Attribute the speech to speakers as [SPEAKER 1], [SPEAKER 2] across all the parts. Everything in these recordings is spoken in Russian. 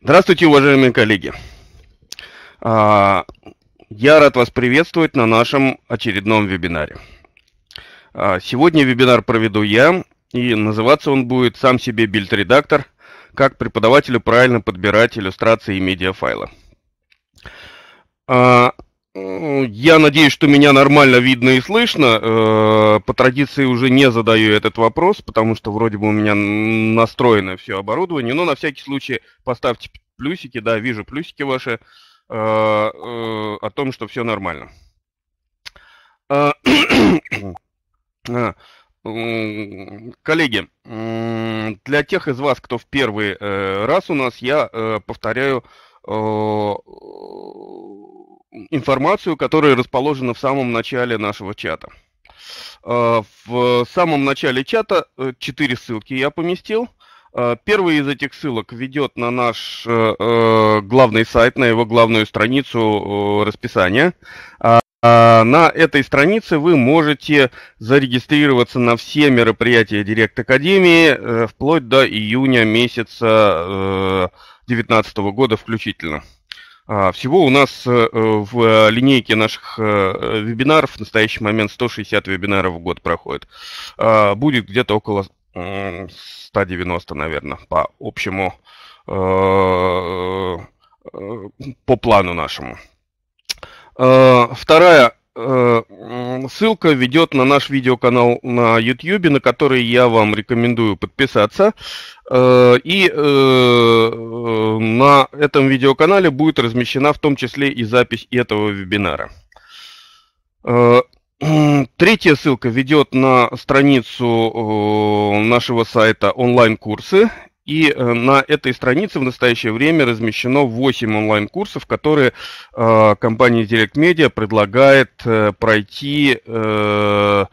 [SPEAKER 1] Здравствуйте, уважаемые коллеги. А, я рад вас приветствовать на нашем очередном вебинаре. А, сегодня вебинар проведу я, и называться он будет «Сам себе бильд-редактор. Как преподавателю правильно подбирать иллюстрации и медиафайлы». А, ну, я надеюсь, что меня нормально видно и слышно. Э, по традиции уже не задаю этот вопрос, потому что вроде бы у меня настроено все оборудование. Но на всякий случай поставьте плюсики, да, вижу плюсики ваши, э, э, о том, что все нормально. Коллеги, для тех из вас, кто в первый раз у нас, я повторяю информацию, которая расположена в самом начале нашего чата. А, в самом начале чата э, четыре ссылки я поместил. А, первый из этих ссылок ведет на наш э, э, главный сайт, на его главную страницу расписания. А, на этой странице вы можете зарегистрироваться на все мероприятия Директ Академии вплоть до июня месяца 2019 года включительно. А, всего у нас э, э, в э, линейке наших вебинаров в настоящий момент 160 вебинаров в год проходит. А, будет где-то около 190, наверное, по общему, по плану нашему. А, вторая Э, ссылка ведет на наш видеоканал на YouTube, на который я вам рекомендую подписаться. Э, и э, на этом видеоканале будет размещена в том числе и запись этого вебинара. Третья ссылка ведет на страницу нашего сайта онлайн-курсы. И э, на этой странице в настоящее время размещено 8 онлайн-курсов, которые э, компания Intellect Media предлагает э, пройти а,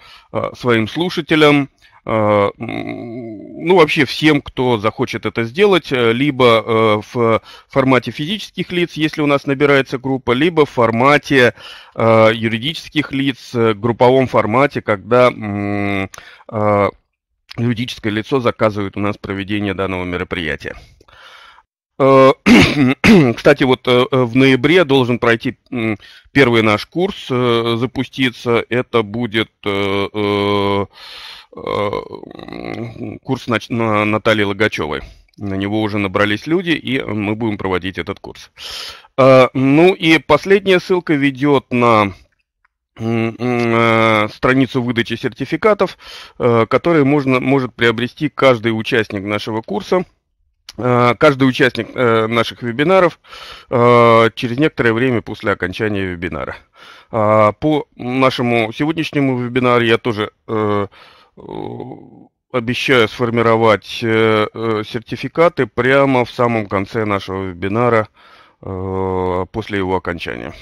[SPEAKER 1] своим слушателям ну, вообще всем, кто захочет это сделать, либо в формате физических лиц, если у нас набирается группа, либо в формате юридических лиц, групповом формате, когда юридическое лицо заказывает у нас проведение данного мероприятия. Э, кстати, вот э, э, в ноябре должен пройти первый наш курс, запуститься. Это будет курс Натальи Логачевой. На него уже набрались люди, и мы будем проводить этот курс. Ну и последняя ссылка ведет на Э, страницу выдачи сертификатов, э, которые можно, может приобрести каждый участник нашего курса. Э, каждый участник наших вебинаров через некоторое время после окончания вебинара. А, по нашему сегодняшнему вебинару я тоже обещаю сформировать сертификаты прямо в самом конце нашего вебинара после его окончания.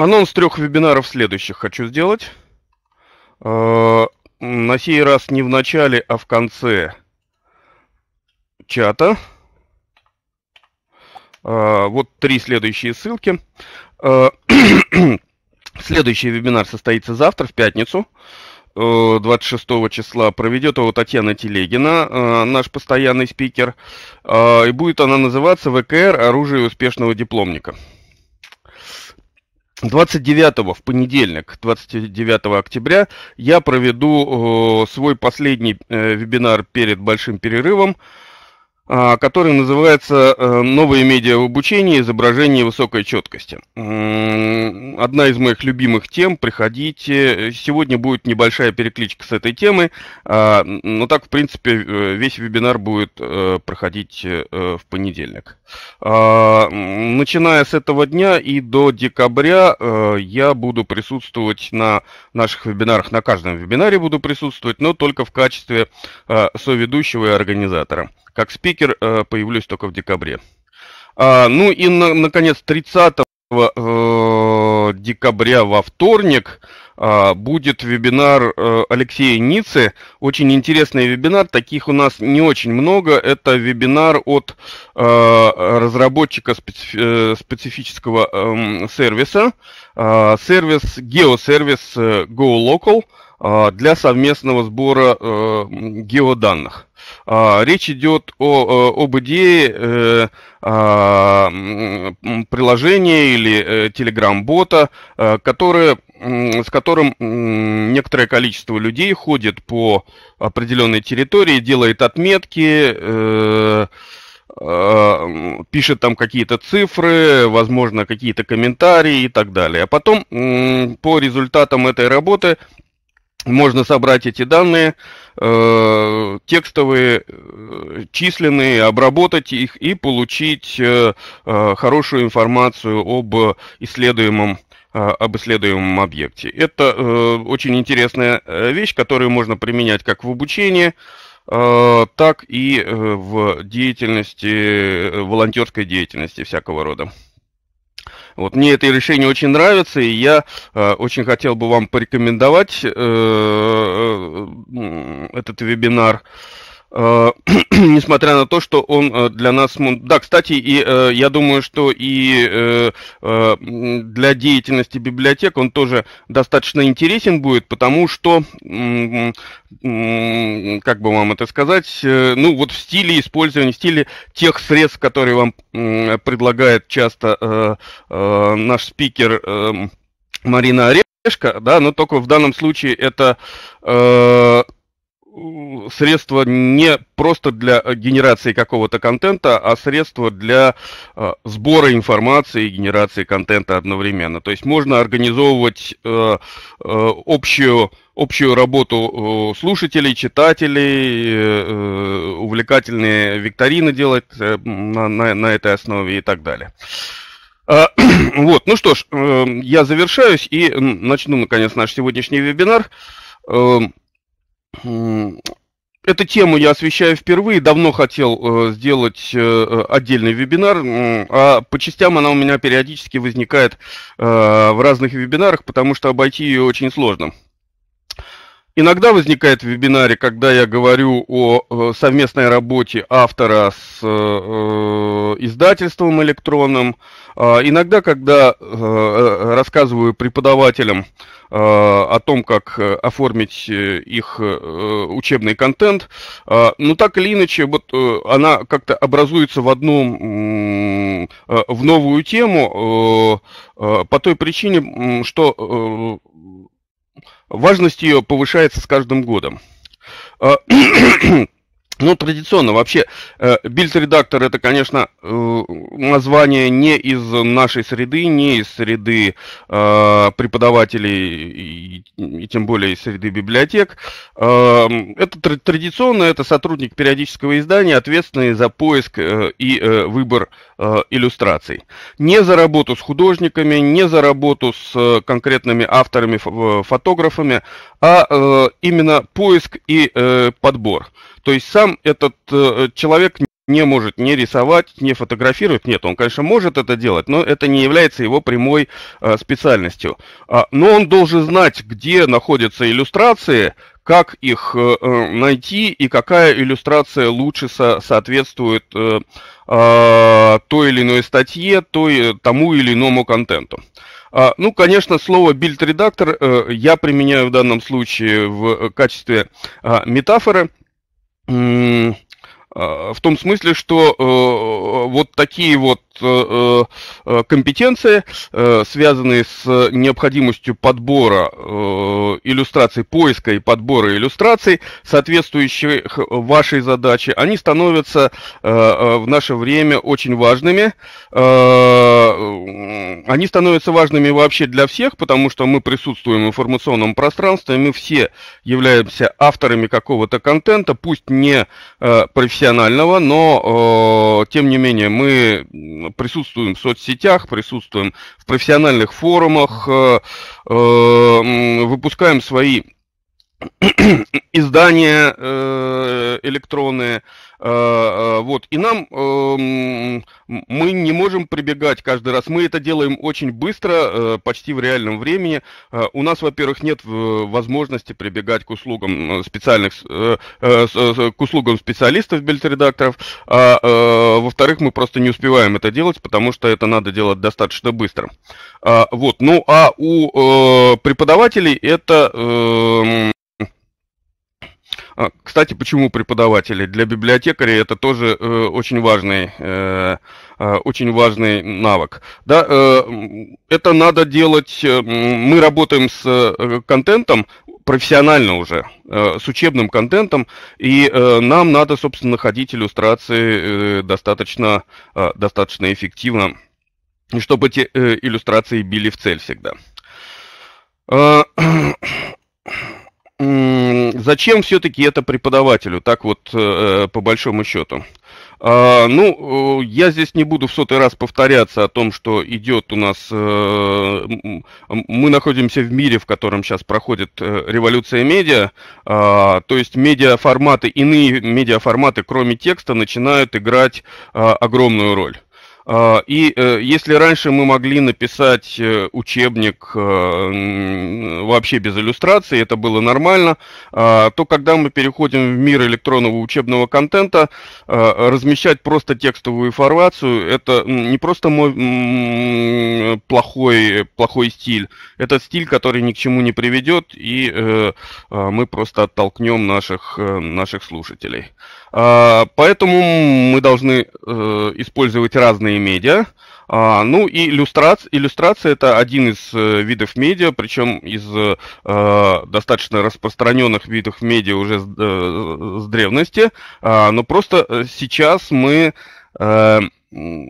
[SPEAKER 1] Анонс трех вебинаров следующих хочу сделать. Э, на сей раз не в начале, а в конце чата. Э, вот три следующие ссылки. Э, следующий вебинар состоится завтра, в пятницу. 26 числа проведет его Татьяна Телегина, наш постоянный спикер. И будет она называться «ВКР. Оружие успешного дипломника». 29 в понедельник, 29 октября, я проведу э, свой последний э, вебинар перед большим перерывом. А, который называется э, «Новые медиа в обучении. Изображение высокой четкости». Одна из моих любимых тем. Приходите. Сегодня будет небольшая перекличка с этой темой. А, но так, в принципе, э, весь вебинар будет э, проходить в понедельник. А, начиная с этого дня и до декабря я буду присутствовать на наших вебинарах. На каждом вебинаре буду присутствовать, но только в качестве соведущего и организатора. Как спикер э, появлюсь только в декабре. А, ну и, наконец, 30 э, декабря во вторник а, будет вебинар э, Алексея Ницы. Очень интересный вебинар, таких у нас не очень много. Это вебинар от разработчика специфического эм, сервиса. А, сервис, геосервис GoLocal. Local а, для совместного сбора э, геоданных. А, речь идет о, об идее э, а, приложения или э, телеграм-бота, которое с которым некоторое количество людей ходит по определенной территории, делает отметки, пишет там какие-то цифры, возможно, какие-то комментарии и так далее. А потом по результатам этой работы можно собрать эти данные э, текстовые, э, численные, обработать их и получить э, э, хорошую информацию об исследуемом э, об исследуемом объекте. Это э, очень интересная э, вещь, которую можно применять как в обучении, э, так и в деятельности, волонтерской деятельности всякого рода. Вот мне это решение очень нравится, и я э, очень хотел бы вам порекомендовать э, э, этот вебинар. Э, Э, несмотря на то, что он э, для нас... Да, кстати, и э, я думаю, что и для деятельности библиотек он тоже достаточно интересен будет, потому что, как бы вам это сказать, ну вот в стиле использования, в стиле тех средств, которые вам предлагает часто наш спикер Марина Орешко, да, но только в данном случае это средство не просто для э, генерации какого-то контента, а средство для э, сбора информации и генерации контента одновременно. То есть можно организовывать э, э, общую, общую работу э, слушателей, читателей, э, э увлекательные викторины делать э, на, на, на этой основе и так далее. А, вот, ну что ж, э, я завершаюсь и начну, наконец, наш сегодняшний вебинар. Эм, Эту тему я освещаю впервые, давно хотел э, сделать э, э отдельный вебинар, э, а по частям она у меня периодически возникает э, в разных вебинарах, потому что обойти ее очень сложно. Иногда возникает в вебинаре, когда я говорю о э, совместной работе автора с э, э, издательством электронным, а иногда, когда рассказываю преподавателям о том, как оформить их учебный контент, а, но ну, так или иначе, вот она как-то образуется в одном, в новую тему по той причине, что Важность ее повышается с каждым годом. А, ну, традиционно вообще, э, бильд-редактор это, конечно, э, название не из нашей среды, не из среды э, преподавателей и, и тем более из среды библиотек. Это традиционно, это сотрудник периодического издания, ответственный за поиск и выбор иллюстраций. Не за работу с художниками, не за работу с конкретными авторами, фотографами, а именно поиск и подбор. То есть сам этом этот э, человек не может не рисовать, не фотографировать. Нет, он, конечно, может это делать, но это не является его прямой э, специальностью. А, но он должен знать, где находятся иллюстрации, как их э, э найти и какая иллюстрация лучше со соответствует э, э, той или иной статье, той, э, тому или иному контенту. А, ну, конечно, слово бильд-редактор э, я применяю в данном случае в э, качестве э, метафоры. А, в том смысле, что э, вот такие вот Э, э, компетенции, э, связанные с необходимостью подбора иллюстраций, поиска и подбора иллюстраций, соответствующих вашей задаче, они становятся в наше время очень важными. Они становятся важными вообще для всех, потому что мы присутствуем в информационном пространстве, мы все являемся авторами какого-то контента, пусть не профессионального, но тем не менее мы присутствуем в соцсетях, присутствуем в профессиональных форумах, э, э, выпускаем свои издания э, электронные, Э, э, вот. И нам эм, мы не можем прибегать каждый раз. Мы это делаем очень быстро, э, почти в реальном времени. У нас, во-первых, нет возможности прибегать к услугам специальных к услугам специалистов, бельтредакторов, редакторов А, во-вторых, мы просто не успеваем это делать, потому что это надо делать достаточно быстро. А, вот. Ну а у преподавателей это эм, а, кстати, почему преподаватели? Для библиотекаря это тоже э, очень важный, э, э очень важный навык. Да, э, это надо делать. Э, мы работаем с э, контентом профессионально уже, э, с учебным контентом, и э, нам надо, собственно, находить иллюстрации э, достаточно, э, достаточно эффективно, чтобы эти э, иллюстрации били в цель всегда. А, зачем все-таки это преподавателю, так вот э, э, по большому счету? А, ну, э, я здесь не буду в сотый раз повторяться о том, что идет у нас... Э, мы находимся в мире, в котором сейчас проходит э, революция медиа, э, то есть медиаформаты, иные медиаформаты, кроме текста, начинают играть э, огромную роль. А, и э, если раньше мы могли написать э, учебник э, вообще без иллюстраций, это было нормально, а, то когда мы переходим в мир электронного учебного контента, а, размещать просто текстовую информацию, это не просто мой плохой, плохой стиль, это стиль, который ни к чему не приведет, и мы просто оттолкнем наших, наших слушателей. А, поэтому мы должны э, использовать разные медиа. А, ну и иллюстрация, иллюстрация это один из э, видов медиа, причем из э, достаточно распространенных видов медиа уже с, с древности. А, но просто сейчас мы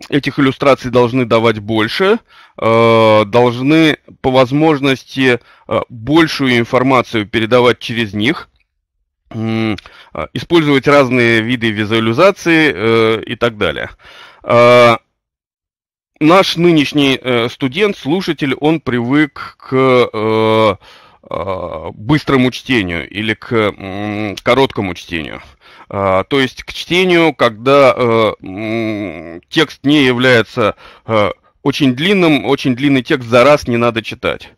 [SPEAKER 1] этих иллюстраций должны давать больше, должны по возможности большую информацию передавать через них, а, использовать разные виды визуализации э, и так далее. Э, наш нынешний э, студент, слушатель, он привык к э, а, быстрому чтению или к короткому чтению. То есть к чтению, когда э, текст не является э, очень длинным, очень длинный текст за раз не надо читать.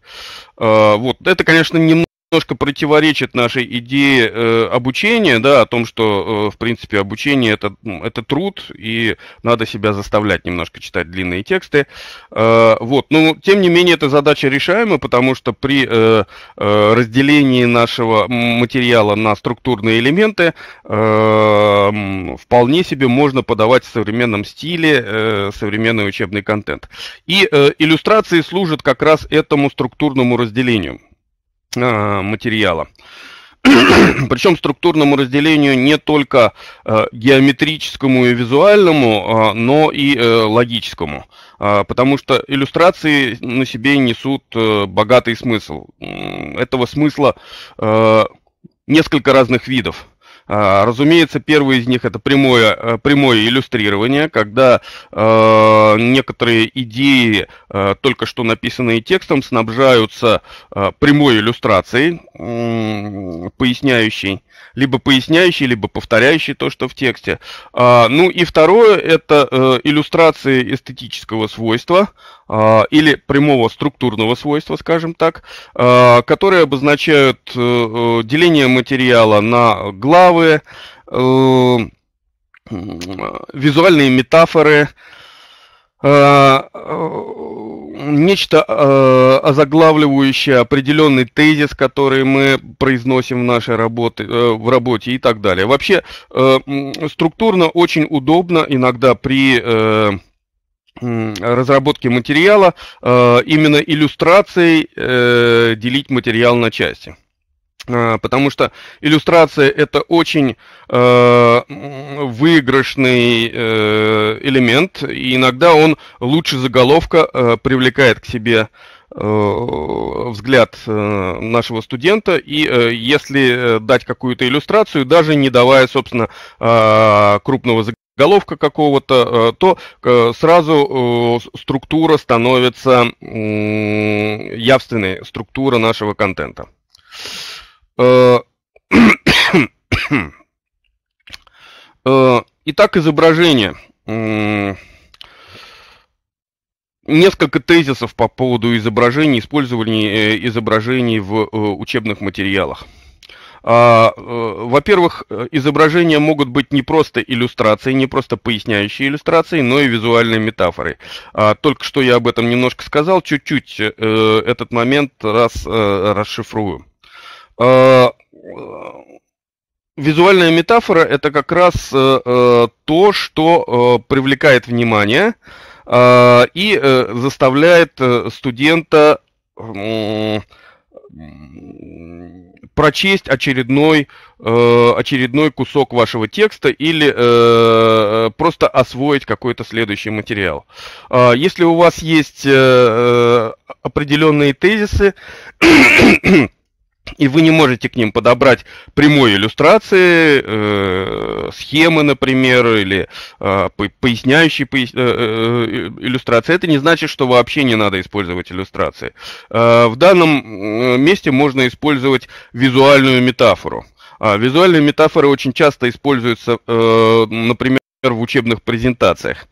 [SPEAKER 1] Вот, это, конечно, не немножко противоречит нашей идее э, обучения, да, о том, что, э, в принципе, обучение это, это труд, и надо себя заставлять немножко читать длинные тексты. Э, вот, но ну, тем не менее, эта задача решаема, потому что при э, э, разделении нашего материала на структурные элементы э, вполне себе можно подавать в современном стиле э, современный учебный контент. И э, иллюстрации служат как раз этому структурному разделению. Э, материала. Причем структурному разделению не только э, геометрическому и визуальному, э, но и э, логическому. Э, потому что иллюстрации на себе несут э, богатый смысл. Этого смысла э, несколько разных видов. А, разумеется, первый из них это прямое, э, прямое иллюстрирование, когда э, некоторые идеи, э, только что написанные текстом, снабжаются прямой иллюстрацией, поясняющей либо поясняющий, либо повторяющий то, что в тексте. А, ну и второе – это э, иллюстрации эстетического свойства э, или прямого структурного свойства, скажем так, э, которые обозначают э, э, деление материала на главы, э, э визуальные метафоры, э, нечто э, озаглавливающее определенный тезис, который мы произносим в нашей работе, э, в работе и так далее. Вообще э, структурно очень удобно иногда при э, разработки материала э, именно иллюстрацией э, делить материал на части. Э, потому что иллюстрация это очень э, выигрышный э, элемент, и иногда он лучше заголовка э, привлекает к себе э, взгляд э, нашего студента, и если дать какую-то иллюстрацию, даже не давая, собственно, крупного заголовка какого-то, то сразу структура становится явственной, структура нашего контента. Э, э, итак, изображение. Несколько тезисов по поводу изображений, использования э, изображений в учебных материалах. А, во-первых, изображения могут быть не просто иллюстрацией, не просто поясняющие иллюстрации, но и визуальной метафорой. А, только что я об этом немножко сказал, чуть-чуть этот момент раз расшифрую. Э, визуальная метафора это как раз э, э, то, что привлекает внимание и заставляет студента прочесть очередной, очередной кусок вашего текста или просто освоить какой-то следующий материал. если у вас есть определенные тезисы, и вы не можете к ним подобрать прямой иллюстрации, э, схемы, например, или э, поясняющие пояс... э, э, э иллюстрации. Это не значит, что вообще не надо использовать иллюстрации. Э, в данном месте можно использовать визуальную метафору. А, визуальные метафоры очень часто используются, э, например, в учебных презентациях.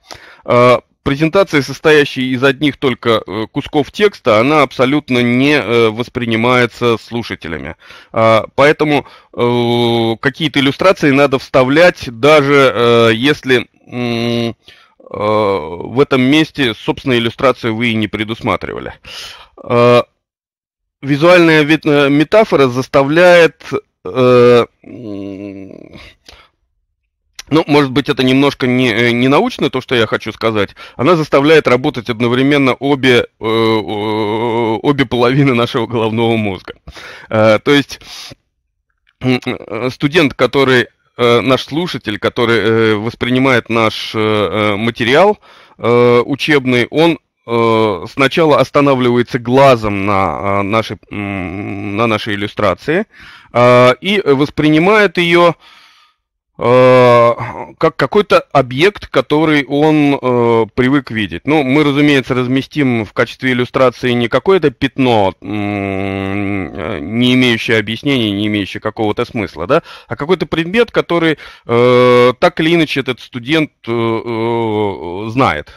[SPEAKER 1] Э, презентация, состоящая из одних только э, кусков текста, она абсолютно не э, воспринимается слушателями. А, поэтому э, какие-то иллюстрации надо вставлять, даже если в этом месте, собственно, иллюстрацию вы и не предусматривали. А, визуальная метафора заставляет ну, может быть, это немножко не, э, не научно, то, что я хочу сказать. Она заставляет работать одновременно обе, э, обе половины нашего головного мозга. Э, то есть э, студент, который э, наш слушатель, который воспринимает наш материал учебный, он сначала останавливается глазом на нашей, на нашей иллюстрации и воспринимает ее Э, как какой-то объект, который он э, привык видеть. Ну, мы, разумеется, разместим в качестве иллюстрации не какое-то пятно, не имеющее объяснения, не имеющее какого-то смысла, да, а какой-то предмет, который э, так или иначе этот студент э, э, знает.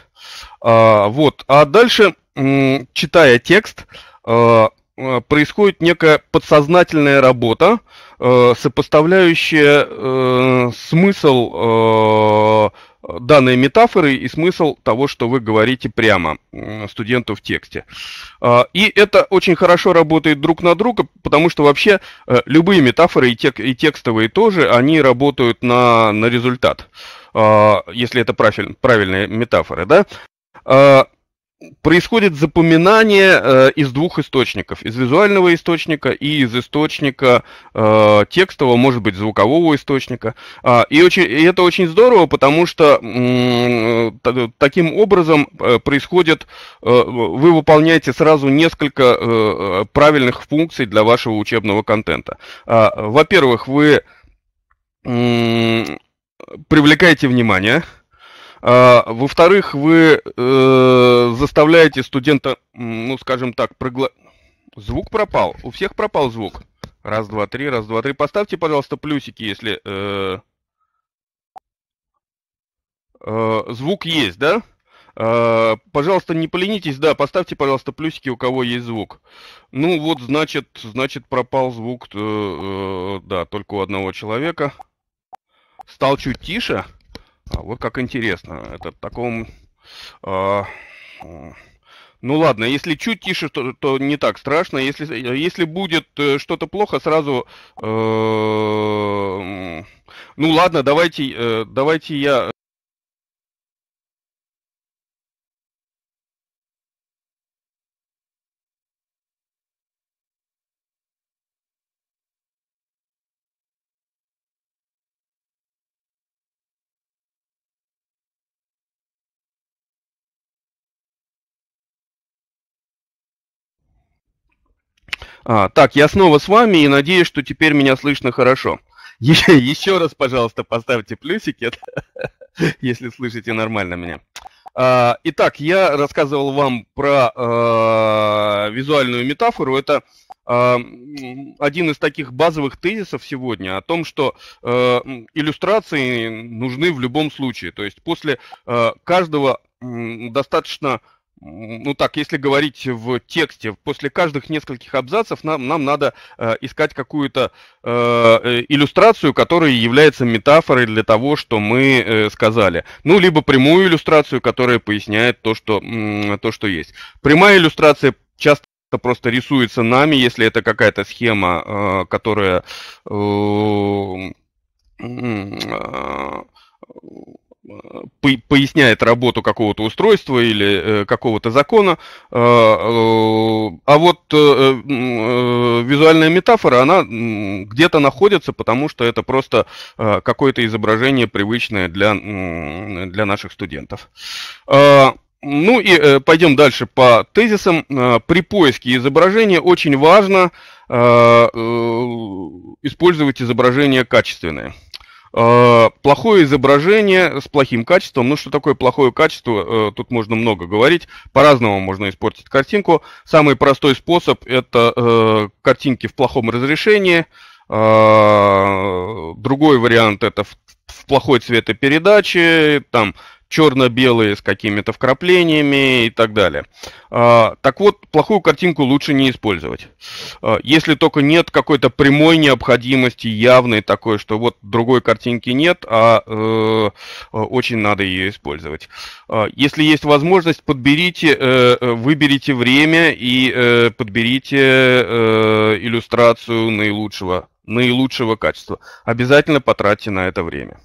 [SPEAKER 1] Э, вот. А дальше, э, читая текст, э, Э, происходит некая подсознательная работа, э, сопоставляющая э, смысл данной метафоры и смысл того, что вы говорите прямо студенту в тексте. А, и это очень хорошо работает друг на друга, потому что вообще любые метафоры и, текстовые тоже, они работают на, на результат, а, если это правильные метафоры. Да? А, происходит запоминание э, из двух источников. Из визуального источника и из источника э, текстового, может быть, звукового источника. А, и, очень, и это очень здорово, потому что э, таким образом э, происходит, э, вы выполняете сразу несколько э, правильных функций для вашего учебного контента. А, во-первых, вы э, привлекаете внимание – а, во-вторых, вы э, заставляете студента, ну, скажем так, прогла... Звук пропал? У всех пропал звук? Раз, два, три, раз, два, три. Поставьте, пожалуйста, плюсики, если... Э, э, звук есть, да? Э, пожалуйста, не поленитесь, да, поставьте, пожалуйста, плюсики, у кого есть звук. Ну вот, значит, значит пропал звук, э, э, да, только у одного человека. Стал чуть тише. А вот как интересно. Это в таком... Э, ну ладно, если чуть тише, то, то не так страшно. Если, если будет э, что-то плохо, сразу... Э, ну ладно, давайте, э, давайте я А, так, я снова с вами и надеюсь, что теперь меня слышно хорошо. Еще, еще раз, пожалуйста, поставьте плюсики, если слышите нормально меня. А, итак, я рассказывал вам про а, визуальную метафору. Это а, один из таких базовых тезисов сегодня о том, что а, иллюстрации нужны в любом случае. То есть после а, каждого достаточно ну так, если говорить в тексте, после каждых нескольких абзацев нам, нам надо э, искать какую-то э, э, иллюстрацию, которая является метафорой для того, что мы э, сказали. Ну, либо прямую иллюстрацию, которая поясняет то, что, э, то, что есть. Прямая иллюстрация часто просто рисуется нами, если это какая-то схема, э, которая... Э, э, Э, поясняет работу какого-то устройства или э, какого-то закона. Э, а вот визуальная метафора, она где-то находится, потому что это просто какое-то изображение привычное для, для наших студентов. Ну и пойдем дальше по тезисам. При поиске изображения очень важно использовать изображения качественные. Э, плохое изображение с плохим качеством. Ну, что такое плохое качество, э, тут можно много говорить. По-разному можно испортить картинку. Самый простой способ – это э, картинки в плохом разрешении. Другой вариант – это в плохой цветопередаче, там черно-белые с какими-то вкраплениями и так далее. А, так вот, плохую картинку лучше не использовать. А, если только нет какой-то прямой необходимости, явной такой, что вот другой картинки нет, а э, э, очень надо ее использовать. А, если есть возможность, подберите, э, выберите время и подберите иллюстрацию наилучшего, наилучшего качества. Обязательно потратьте на это время.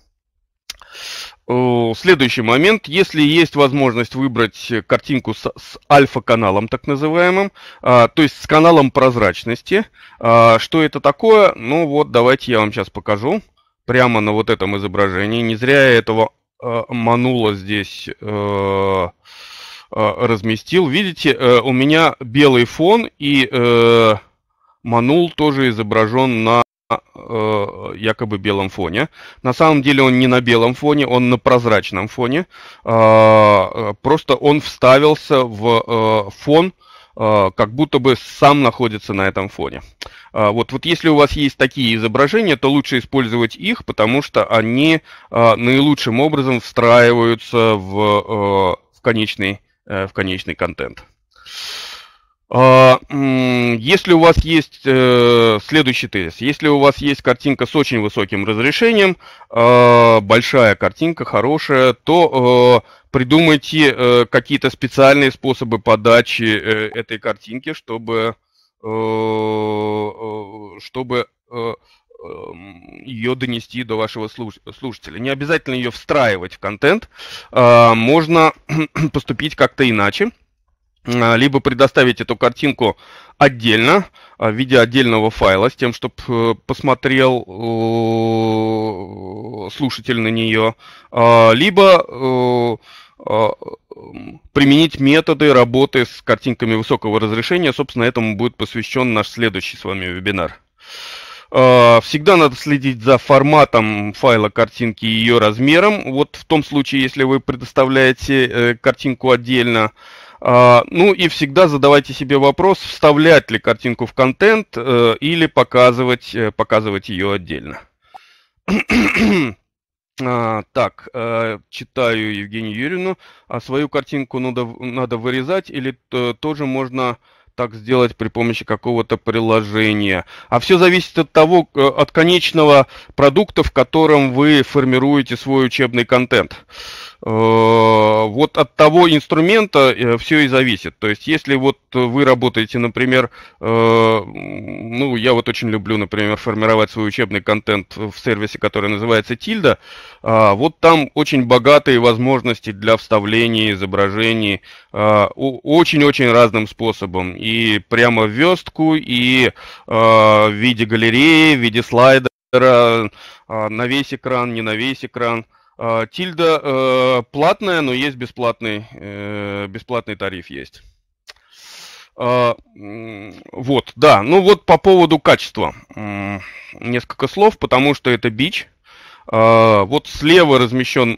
[SPEAKER 1] Э, следующий момент. Если есть возможность выбрать картинку с, с альфа-каналом, так называемым, а, то есть с каналом прозрачности, а, что это такое? Ну вот, давайте я вам сейчас покажу. Прямо на вот этом изображении. Не зря я этого а, манула здесь а, а, разместил. Видите, а, у меня белый фон и а, манул тоже изображен на а, э, якобы белом фоне. На самом деле он не на белом фоне, он на прозрачном фоне. А, э, просто он вставился в э, фон, э, как будто бы сам находится на этом фоне. Э, вот, вот если у вас есть такие изображения, то лучше использовать их, потому что они э, наилучшим образом встраиваются в, э, в, конечный, э, в конечный контент. А, если у вас есть э, следующий тезис, если у вас есть картинка с очень высоким разрешением, а, большая картинка, хорошая, то э, придумайте э, какие-то специальные способы подачи этой картинки, чтобы, чтобы эм, ее донести до вашего слушателя. Не обязательно ее встраивать в контент, а, можно поступить как-то иначе – а, либо предоставить эту картинку отдельно, а, в виде отдельного файла, с тем, чтобы э, посмотрел э, слушатель на нее, а, либо э, применить методы работы с картинками высокого разрешения. Собственно, этому будет посвящен наш следующий с вами вебинар. Всегда надо следить за форматом файла картинки и ее размером. Вот в том случае, если вы предоставляете картинку отдельно, а, ну и всегда задавайте себе вопрос, вставлять ли картинку в контент э, или показывать, э, показывать ее отдельно. А, так, э, читаю Евгению Юрину. А свою картинку надо, надо вырезать или тоже можно так сделать при помощи какого-то приложения. А все зависит от того, от конечного продукта, в котором вы формируете свой учебный контент. Э, вот от того инструмента э, все и зависит. То есть, если вот вы работаете, например, э, ну, я вот очень люблю, например, формировать свой учебный контент в сервисе, который называется Тильда, а, вот там очень богатые возможности для вставления изображений а, очень-очень разным способом. И прямо в верстку, и а, в виде галереи, в виде слайдера, на весь экран, не на весь экран – а, Тильда э, платная, но есть бесплатный, э, бесплатный тариф есть. А, вот, да, ну вот по поводу качества. Несколько слов, потому что это бич – а, вот слева размещен,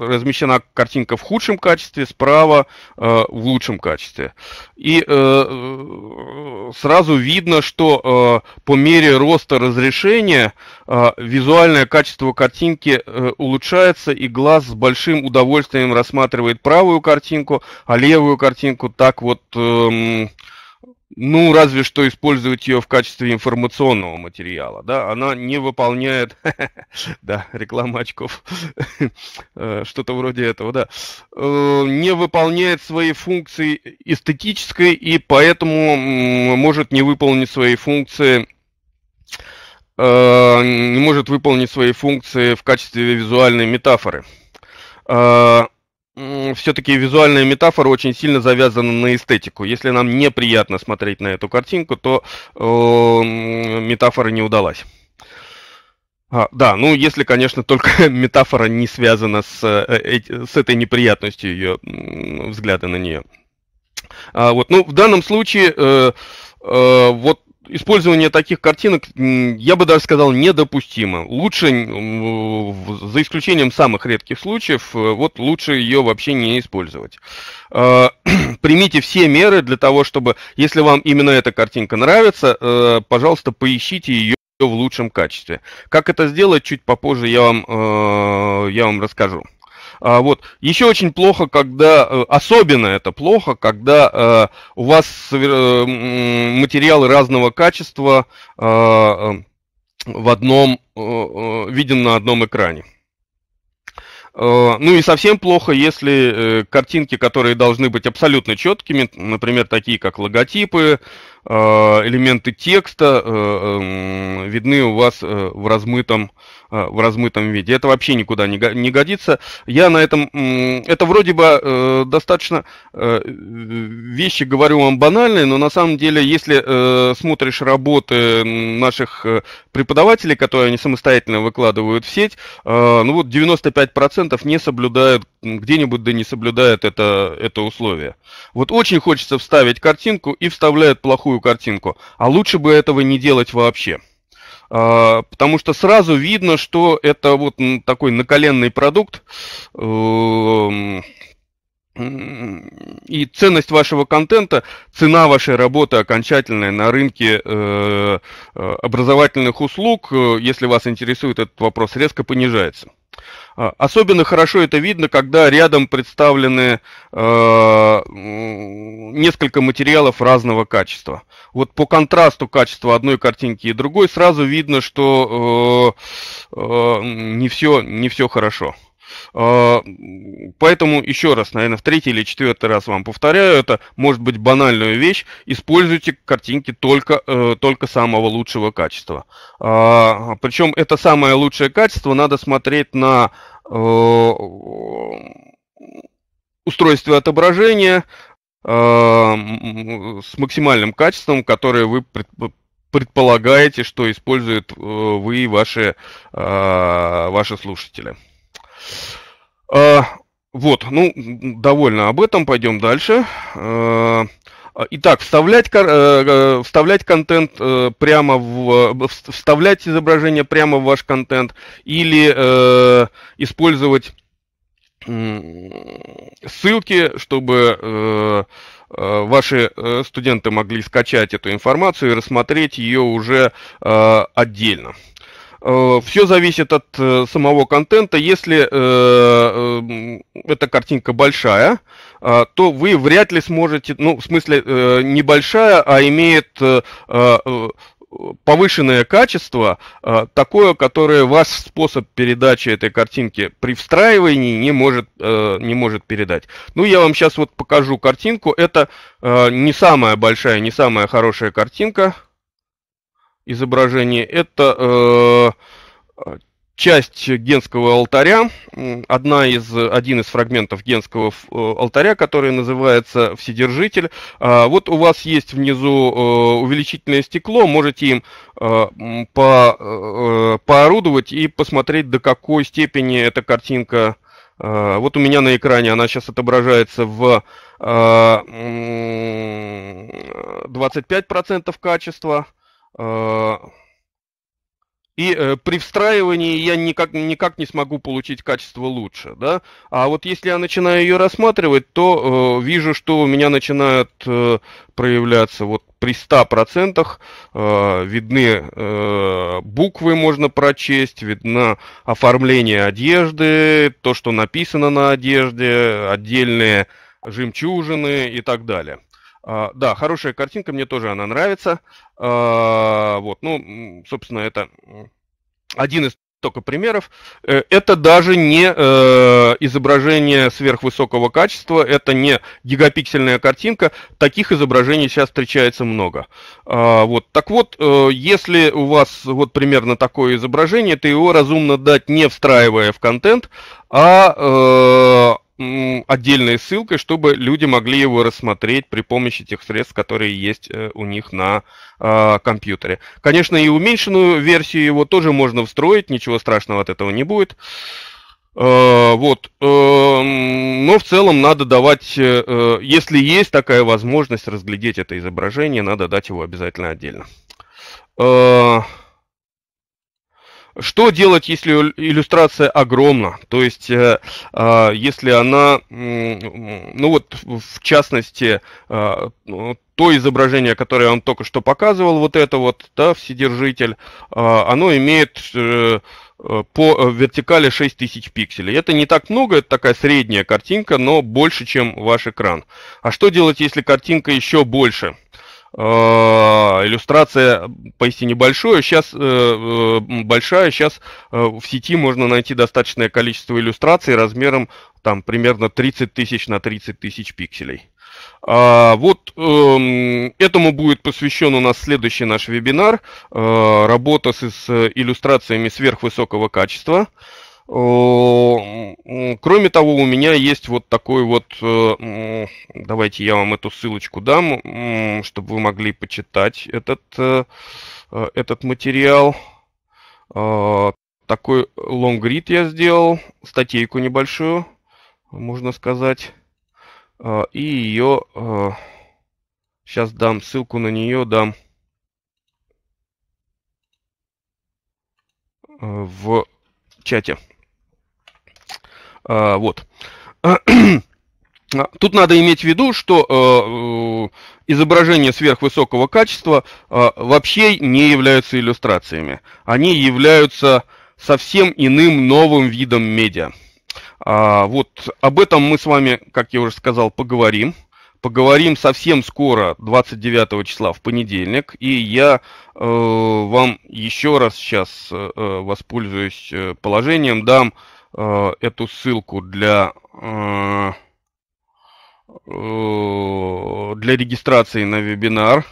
[SPEAKER 1] размещена картинка в худшем качестве, справа а, в лучшем качестве. И э, э, сразу видно, что э, по мере роста разрешения а, визуальное качество картинки улучшается, и глаз с большим удовольствием рассматривает правую картинку, а левую картинку так вот эм, ну, разве что использовать ее в качестве информационного материала, да, она не выполняет, да, реклама очков, э, что-то вроде этого, да, э, не выполняет свои функции эстетической и поэтому может не выполнить свои функции э, не может выполнить свои функции в качестве визуальной метафоры все-таки визуальная метафора очень сильно завязана на эстетику. Если нам неприятно смотреть на эту картинку, то э, метафора не удалась. А, да, ну если, конечно, только метафора не связана с, э, э с этой неприятностью ее взгляда на нее. А, вот, ну в данном случае э, э, вот использование таких картинок, я бы даже сказал, недопустимо. Лучше, за исключением самых редких случаев, э, вот лучше ее вообще не использовать. Э, примите все меры для того, чтобы, если вам именно эта картинка нравится, э, пожалуйста, поищите ее в лучшем качестве. Как это сделать, чуть попозже я вам, я вам расскажу. А, вот. Еще очень плохо, когда, э, особенно это плохо, когда э, у вас э, материалы разного качества а, в одном, виден на одном экране. Ну и совсем плохо, если картинки, которые должны быть абсолютно четкими, например, такие как логотипы, Э, элементы текста э, эм, видны у вас э, в размытом, в размытом виде. Это вообще никуда не годится. Я на этом... Это вроде бы достаточно... Вещи говорю вам банальные, но на самом деле, если смотришь работы наших преподавателей, которые они самостоятельно выкладывают в сеть, ну вот 95% не соблюдают где-нибудь да не соблюдает это, это условие. Вот очень хочется вставить картинку и вставляет плохую картинку. А лучше бы этого не делать вообще. А, потому что сразу видно, что это вот такой наколенный продукт, э, и ценность вашего контента, цена вашей работы окончательная на рынке э, э, образовательных услуг, э, если вас интересует этот вопрос, резко понижается. А, особенно хорошо это видно, когда рядом представлены э, несколько материалов разного качества. Вот по контрасту качества одной картинки и другой сразу видно, что э, э, не, все, не все хорошо. А, поэтому еще раз, наверное, в третий или четвертый раз вам повторяю, это может быть банальная вещь. Используйте картинки только, э, только самого лучшего качества. А, причем это самое лучшее качество надо смотреть на э, устройство отображения э, с максимальным качеством, которое вы предполагаете, что используют вы и ваши, а, ваши слушатели. А, вот, ну, довольно об этом, пойдем дальше. А, итак, вставлять, э, э, вставлять контент э, прямо в... Вставлять изображение прямо в ваш контент или использовать ссылки, чтобы ваши студенты могли скачать эту информацию и рассмотреть ее уже отдельно. Э, Все зависит от э, самого контента. Если э, эта картинка большая, то вы вряд ли сможете, ну, в смысле, небольшая, а имеет повышенное качество, такое, которое ваш способ передачи этой картинки при встраивании не может, не может передать. Ну, я вам сейчас вот покажу картинку. Это не самая большая, не самая хорошая картинка, изображение. Это э, часть генского алтаря, одна из, один из фрагментов генского э, алтаря, который называется Вседержитель. А, вот у вас есть внизу э, увеличительное стекло, можете им э, по, поорудовать и посмотреть, до какой степени эта картинка... Вот у меня на экране она сейчас отображается в 25% качества, Э, и э, при встраивании я никак, никак не смогу получить качество лучше, да. А вот если я начинаю ее рассматривать, то э, вижу, что у меня начинают э, проявляться вот при 100% э, видны э, буквы можно прочесть, видно оформление одежды, то, что написано на одежде, отдельные жемчужины и так далее. А, да, хорошая картинка, мне тоже она нравится. А, вот, ну, собственно, это один из только примеров. Э, это даже не э, изображение сверхвысокого качества, это не гигапиксельная картинка. Таких изображений сейчас встречается много. Э, вот. Так вот, э, если у вас вот примерно такое изображение, то его разумно дать не встраивая в контент, а э, отдельной ссылкой, чтобы люди могли его рассмотреть при помощи тех средств, которые есть э, у них на э, компьютере. Конечно, и уменьшенную версию его тоже можно встроить, ничего страшного от этого не будет. Э, вот. Э, но в целом надо давать, если есть такая возможность разглядеть это изображение, надо дать его обязательно отдельно. Что делать, если иллюстрация огромна? То есть, э, а, если она, ну вот, в частности, э, то изображение, которое я вам только что показывал, вот это вот, да, вседержитель, а, оно имеет э, по вертикали 6000 пикселей. Это не так много, это такая средняя картинка, но больше, чем ваш экран. А что делать, если картинка еще больше? Э, иллюстрация поистине э, э, большая. Сейчас большая, сейчас в сети можно найти достаточное количество иллюстраций размером там примерно 30 тысяч на 30 тысяч пикселей. А, вот э, этому будет посвящен у нас следующий наш вебинар. Э, работа с, с иллюстрациями сверхвысокого качества. Э, кроме того, у меня есть вот такой вот, э, давайте я вам эту ссылочку дам, чтобы вы могли почитать этот, э, этот материал. Такой лонгрид я сделал, статейку небольшую, можно сказать. И ее, сейчас дам ссылку на нее, дам в чате. А, вот. Тут надо иметь в виду, что э, э, изображения сверхвысокого качества э, вообще не являются иллюстрациями. Они являются совсем иным новым видом медиа. А, вот об этом мы с вами, как я уже сказал, поговорим. Поговорим совсем скоро, 29 числа в понедельник. И я э, вам еще раз сейчас э, воспользуюсь положением, дам Э, эту ссылку для, э, э, для регистрации на вебинар.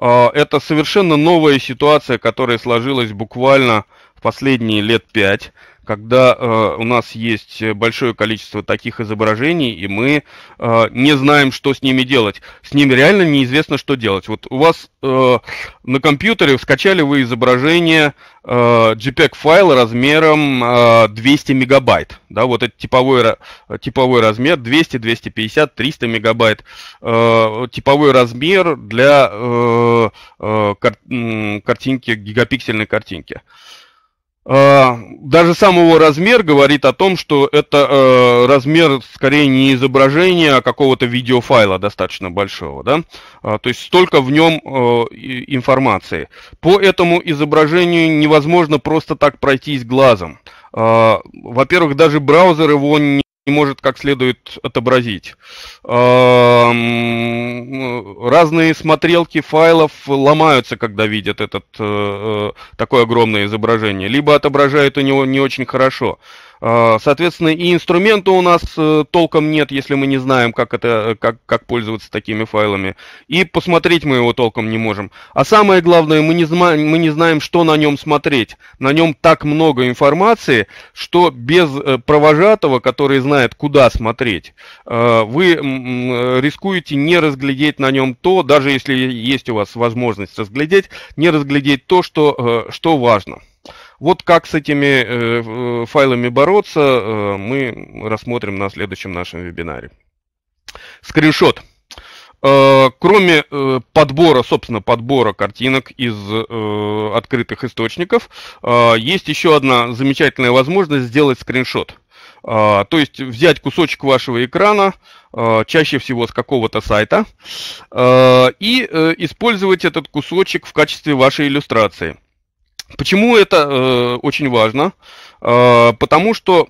[SPEAKER 1] А, это совершенно новая ситуация, которая сложилась буквально в последние лет пять когда э, у нас есть э, большое количество таких изображений, и мы э, не знаем, что с ними делать. С ними реально неизвестно, что делать. Вот у вас э, на компьютере скачали вы изображение э, JPEG файла размером э, 200 мегабайт. Да, вот это типовой, типовой размер 200, 250, 300 мегабайт. Э, типовой размер для э, э, картинки, гигапиксельной картинки. Э, а, даже сам его размер говорит о том, что это э, размер скорее не изображения, а какого-то видеофайла достаточно большого, да? А, то есть столько в нем э, информации. По этому изображению невозможно просто так пройтись глазом. А, во-первых, даже браузер его не не может как следует отобразить. Эм, разные смотрелки файлов ломаются, когда видят этот, э, э, такое огромное изображение. Либо отображают у него не очень хорошо. А, соответственно, и инструмента у нас э, толком нет, если мы не знаем, как, это, э, как, как пользоваться такими файлами. И посмотреть мы его толком не можем. А самое главное, мы не, знаем, мы не знаем, что на нем смотреть. На нем так много информации, что без э, провожатого, который знает, куда смотреть, вы рискуете не разглядеть на нем то, даже если есть у вас возможность разглядеть, не разглядеть то, что, что важно. Вот как с этими э, э, файлами бороться, э, мы рассмотрим на следующем нашем вебинаре. Скриншот. Кроме подбора, собственно, подбора картинок из открытых источников, есть еще одна замечательная возможность сделать скриншот. То есть взять кусочек вашего экрана, чаще всего с какого-то сайта, и использовать этот кусочек в качестве вашей иллюстрации. Почему это э, очень важно? Э, потому что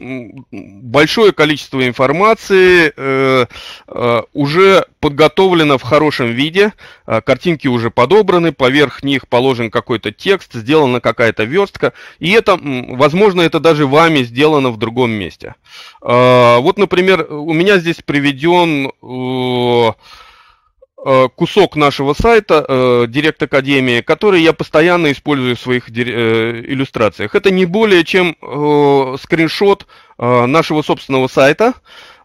[SPEAKER 1] большое количество информации э, э, уже подготовлено в хорошем виде, э, картинки уже подобраны, поверх них положен какой-то текст, сделана какая-то верстка, и это, возможно, это даже вами сделано в другом месте. Э, вот, например, у меня здесь приведен... Э, Э, кусок нашего сайта э, Директ Академии, который я постоянно использую в своих э, иллюстрациях. Это не более чем э, скриншот нашего собственного сайта.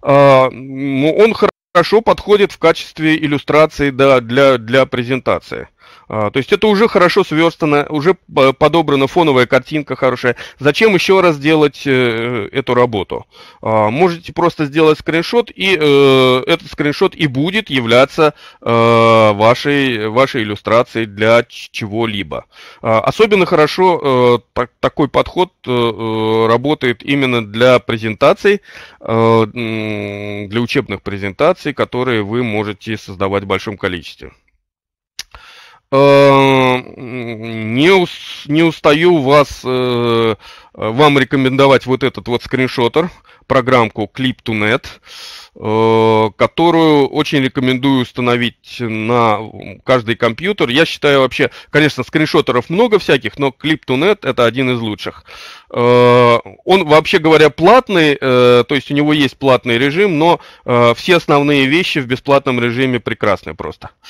[SPEAKER 1] он хорошо подходит в качестве иллюстрации да, для, для презентации. А, то есть это уже хорошо сверстано, уже подобрана фоновая картинка хорошая. Зачем еще раз делать э, эту работу? А, можете просто сделать скриншот, и э, этот скриншот и будет являться э, вашей, вашей иллюстрацией для чего-либо. А, особенно хорошо такой подход работает именно для презентаций, для учебных презентаций, которые вы можете создавать в большом количестве. Эм, не, ус, не устаю вас, э, вам рекомендовать вот этот вот скриншотер, программку Clip2Net, э, которую очень рекомендую установить на каждый компьютер. Я считаю вообще, конечно, скриншотеров много всяких, но Clip2Net это один из лучших. Э, он, вообще говоря, платный, э, то есть у него есть платный режим, но э, все основные вещи в бесплатном режиме прекрасны просто. Э,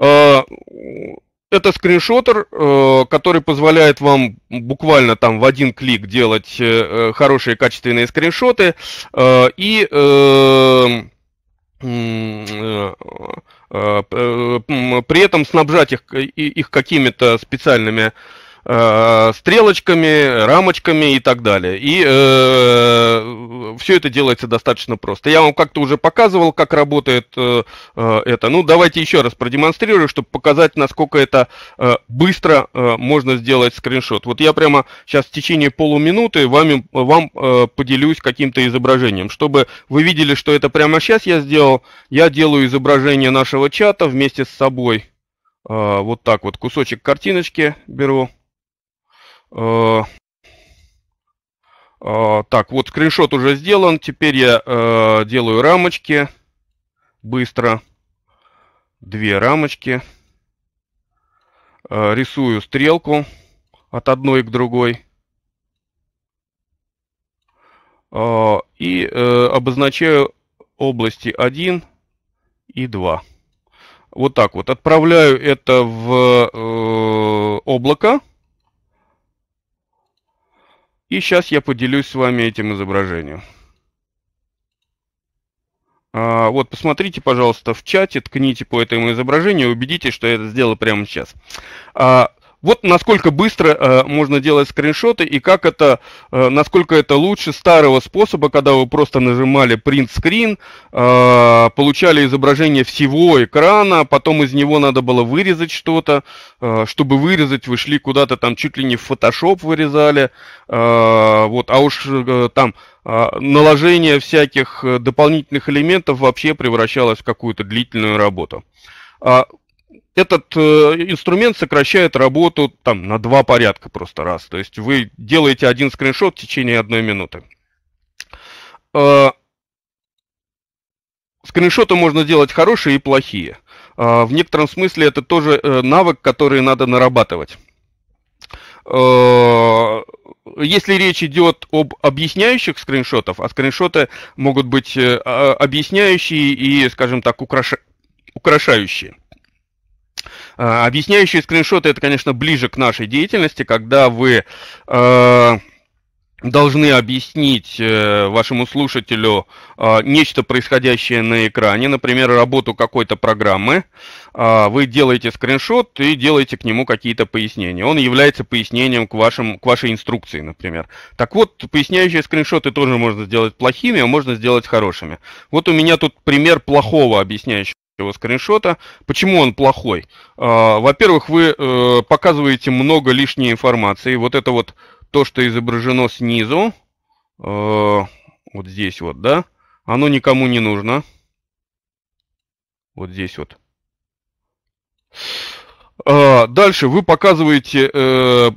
[SPEAKER 1] Э, это скриншотер, э, который позволяет вам буквально там в один клик делать э, хорошие качественные скриншоты и при этом снабжать их, их какими-то специальными Э, стрелочками, рамочками и так далее. И э, все это делается достаточно просто. Я вам как-то уже показывал, как работает э, э это. Ну, давайте еще раз продемонстрирую, чтобы показать, насколько это э, быстро э, можно сделать скриншот. Вот я прямо сейчас в течение полуминуты вами, вам э, поделюсь каким-то изображением. Чтобы вы видели, что это прямо сейчас я сделал, я делаю изображение нашего чата вместе с собой. Э, вот так вот кусочек картиночки беру. Э, э, так, вот скриншот уже сделан. Теперь я э, делаю рамочки быстро. Две рамочки. Рисую стрелку от одной к другой. И обозначаю области 1 и 2. Вот так вот. Отправляю это в облако. И сейчас я поделюсь с вами этим изображением. А, вот, посмотрите, пожалуйста, в чате, ткните по этому изображению, убедитесь, что я это сделал прямо сейчас. А, вот насколько быстро э, можно делать скриншоты и как это, э, насколько это лучше старого способа, когда вы просто нажимали print screen, э, получали изображение всего экрана, потом из него надо было вырезать что-то. Э, чтобы вырезать, вы шли куда-то там чуть ли не в Photoshop вырезали. Э, вот, а уж э, там э, наложение всяких э, дополнительных элементов вообще превращалось в какую-то длительную работу. А этот э, инструмент сокращает работу там на два порядка просто раз. То есть вы делаете один скриншот в течение одной минуты. Э, скриншоты можно делать хорошие и плохие. Э, в некотором смысле это тоже э, навык, который надо нарабатывать. Э, если речь идет об объясняющих скриншотах, а скриншоты могут быть э, а, объясняющие и, скажем так, украш... украшающие Э, объясняющие скриншоты это, конечно, ближе к нашей деятельности, когда вы э, должны объяснить э, вашему слушателю э, нечто происходящее на экране, например, работу какой-то программы. Э, вы делаете скриншот и делаете к нему какие-то пояснения. Он является пояснением к, вашим, к вашей инструкции, например. Так вот, поясняющие скриншоты тоже можно сделать плохими, а можно сделать хорошими. Вот у меня тут пример плохого объясняющего его скриншота. Почему он плохой? А, во-первых, вы э, показываете много лишней информации. Вот это вот то, что изображено снизу, э, вот здесь вот, да, оно никому не нужно. Вот здесь вот. А, дальше вы показываете э,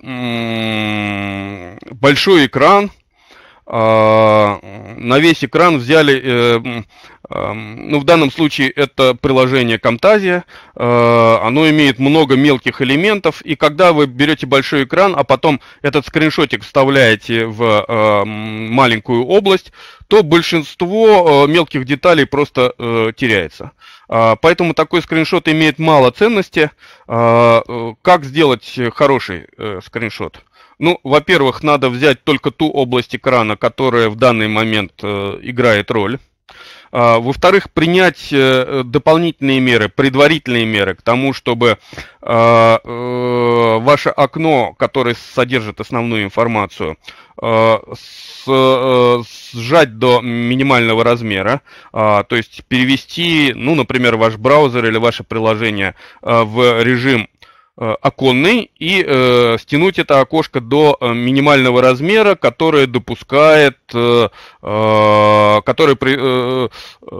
[SPEAKER 1] большой экран. А, на весь экран взяли ну, в данном случае это приложение Camtasia, э, оно имеет много мелких элементов, и когда вы берете большой экран, а потом этот скриншотик вставляете в маленькую область, то большинство э, мелких деталей просто э, теряется. А, поэтому такой скриншот имеет мало ценности. А, как сделать хороший скриншот? Ну, во-первых, надо взять только ту область экрана, которая в данный момент играет роль. А, во-вторых, принять э, э, дополнительные меры, предварительные меры к тому, чтобы а, э, ваше окно, которое содержит основную информацию, а, сжать до минимального размера, то есть перевести, ну, например, ваш браузер или ваше приложение в режим Э, оконный и э, стянуть это окошко до э, минимального размера, которое допускает, э, э, который при, э,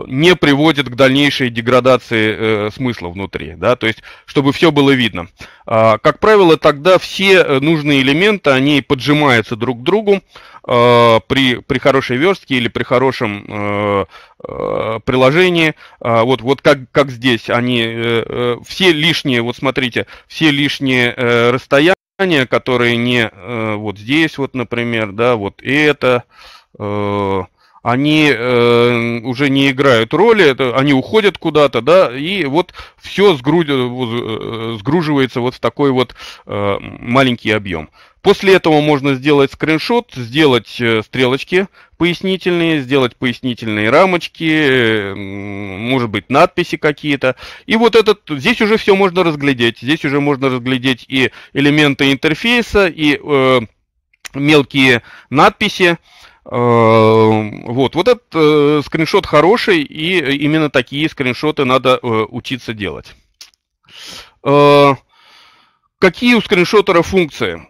[SPEAKER 1] не приводит к дальнейшей деградации э, смысла внутри, да, то есть чтобы все было видно. Э, как правило, тогда все нужные элементы они поджимаются друг к другу э, при при хорошей верстке или при хорошем э, Э, приложении. А, вот, вот как, как здесь они, э, э, все лишние, вот смотрите, все лишние расстояния, которые не вот здесь вот, например, да, вот это, они уже не играют роли, это, они уходят куда-то, да, и вот все сгру... сгруживается вот в такой вот маленький объем. После этого можно сделать скриншот, сделать э, стрелочки пояснительные, сделать пояснительные рамочки, может быть, надписи какие-то. И вот этот, здесь уже все можно разглядеть. Здесь уже можно разглядеть и элементы интерфейса, и э, мелкие надписи. Э, вот, вот этот э, скриншот хороший, и именно такие скриншоты надо э, учиться делать. Э, Какие у скриншотера функции?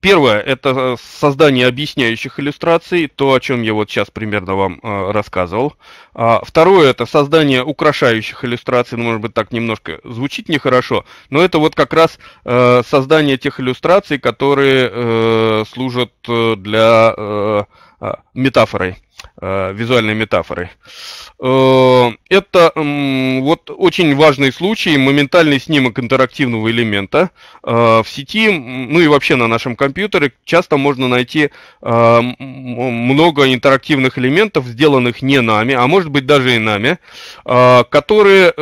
[SPEAKER 1] Первое – это создание объясняющих иллюстраций, то, о чем я вот сейчас примерно вам э, рассказывал. А, второе – это создание украшающих иллюстраций, ну, может быть, так немножко звучит нехорошо, но это вот как раз э, создание тех иллюстраций, которые э, служат э, для э, Э, метафорой, э, визуальной метафорой. Э, это вот очень важный случай, моментальный снимок интерактивного элемента в сети, ну и вообще на нашем компьютере часто можно найти много интерактивных элементов, сделанных не нами, а может быть даже и нами, которые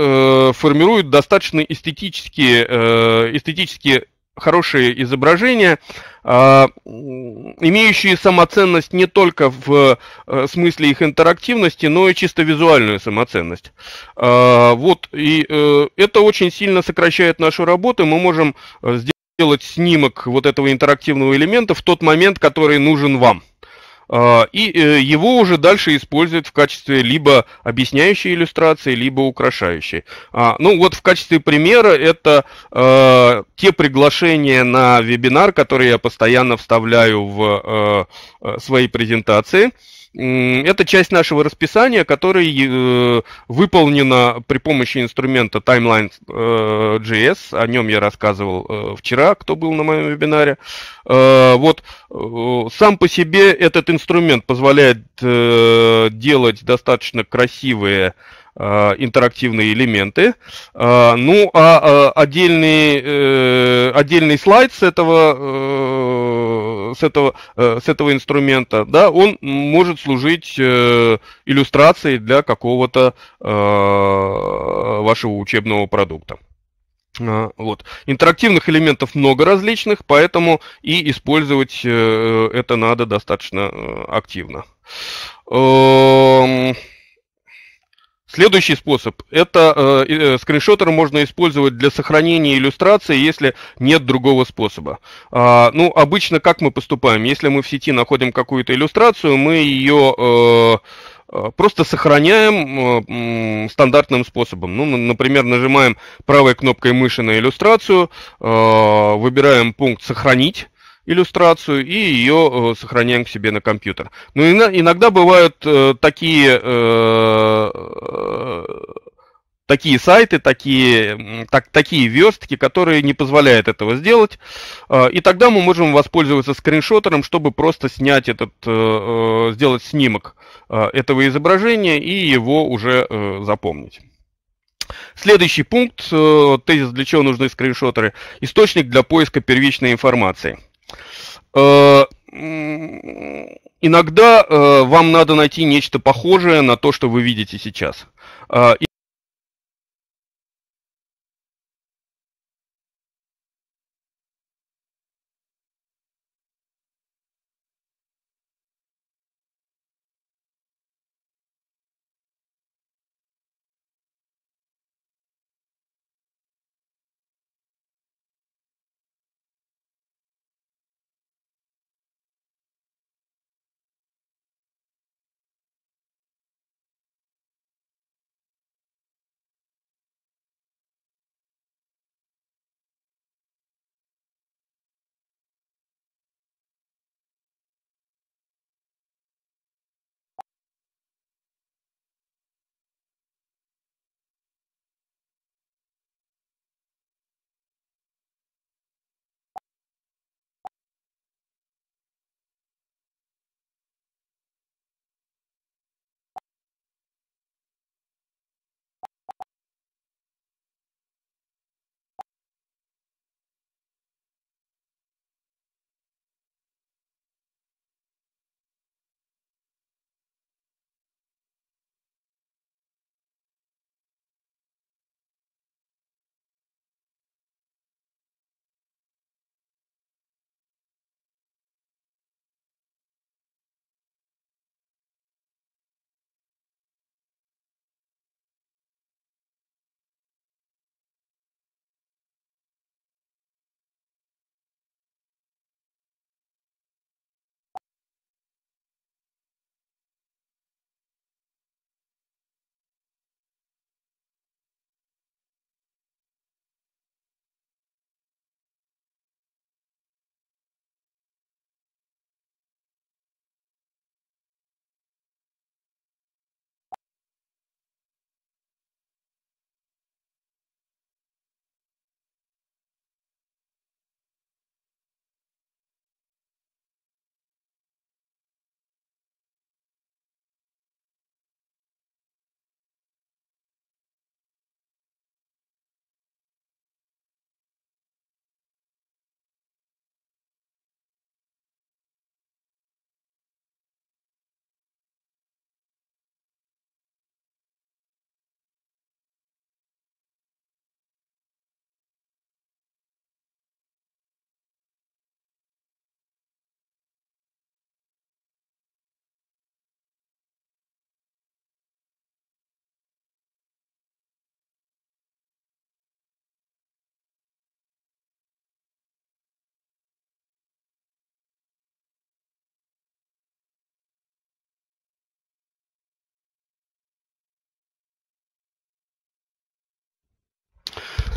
[SPEAKER 1] формируют достаточно эстетические, эстетические хорошие изображения, а, имеющие самоценность не только в э, смысле их интерактивности, но и чисто визуальную самоценность. А, вот, и э, это очень сильно сокращает нашу работу, мы можем э, сделать снимок вот этого интерактивного элемента в тот момент, который нужен вам. А, и э, его уже дальше используют в качестве либо объясняющей иллюстрации, либо украшающей. А, ну вот в качестве примера это э, те приглашения на вебинар, которые я постоянно вставляю в э, свои презентации. Это часть нашего расписания, которая э, выполнена при помощи инструмента Timeline.js. Э, О нем я рассказывал э, вчера, кто был на моем вебинаре. Вот сам по себе этот инструмент позволяет делать достаточно красивые интерактивные элементы. Ну, а отдельный, отдельный слайд с этого с этого, э, с этого инструмента, да, он может служить э, иллюстрацией для какого-то э, вашего учебного продукта. А, вот. Интерактивных элементов много различных, поэтому и использовать это надо достаточно активно. Эм, Следующий способ – это э, э скриншотер можно использовать для сохранения иллюстрации, если нет другого способа. А, ну, обычно как мы поступаем? Если мы в сети находим какую-то иллюстрацию, мы ее э, э, просто сохраняем э, стандартным способом. Ну, например, нажимаем правой кнопкой мыши на иллюстрацию, э, выбираем пункт «Сохранить», иллюстрацию и ее э, сохраняем к себе на компьютер. Ну, Но иногда бывают э, такие, э, э такие сайты, такие, так, такие верстки, которые не позволяют этого сделать. Э, и тогда мы можем воспользоваться скриншотером, чтобы просто снять этот, э, э сделать снимок э, этого изображения и его уже э, запомнить. Следующий пункт, э, тезис, для чего нужны скриншотеры, источник для поиска первичной информации – Э, иногда э, вам надо найти нечто похожее на то, что вы видите сейчас. Э,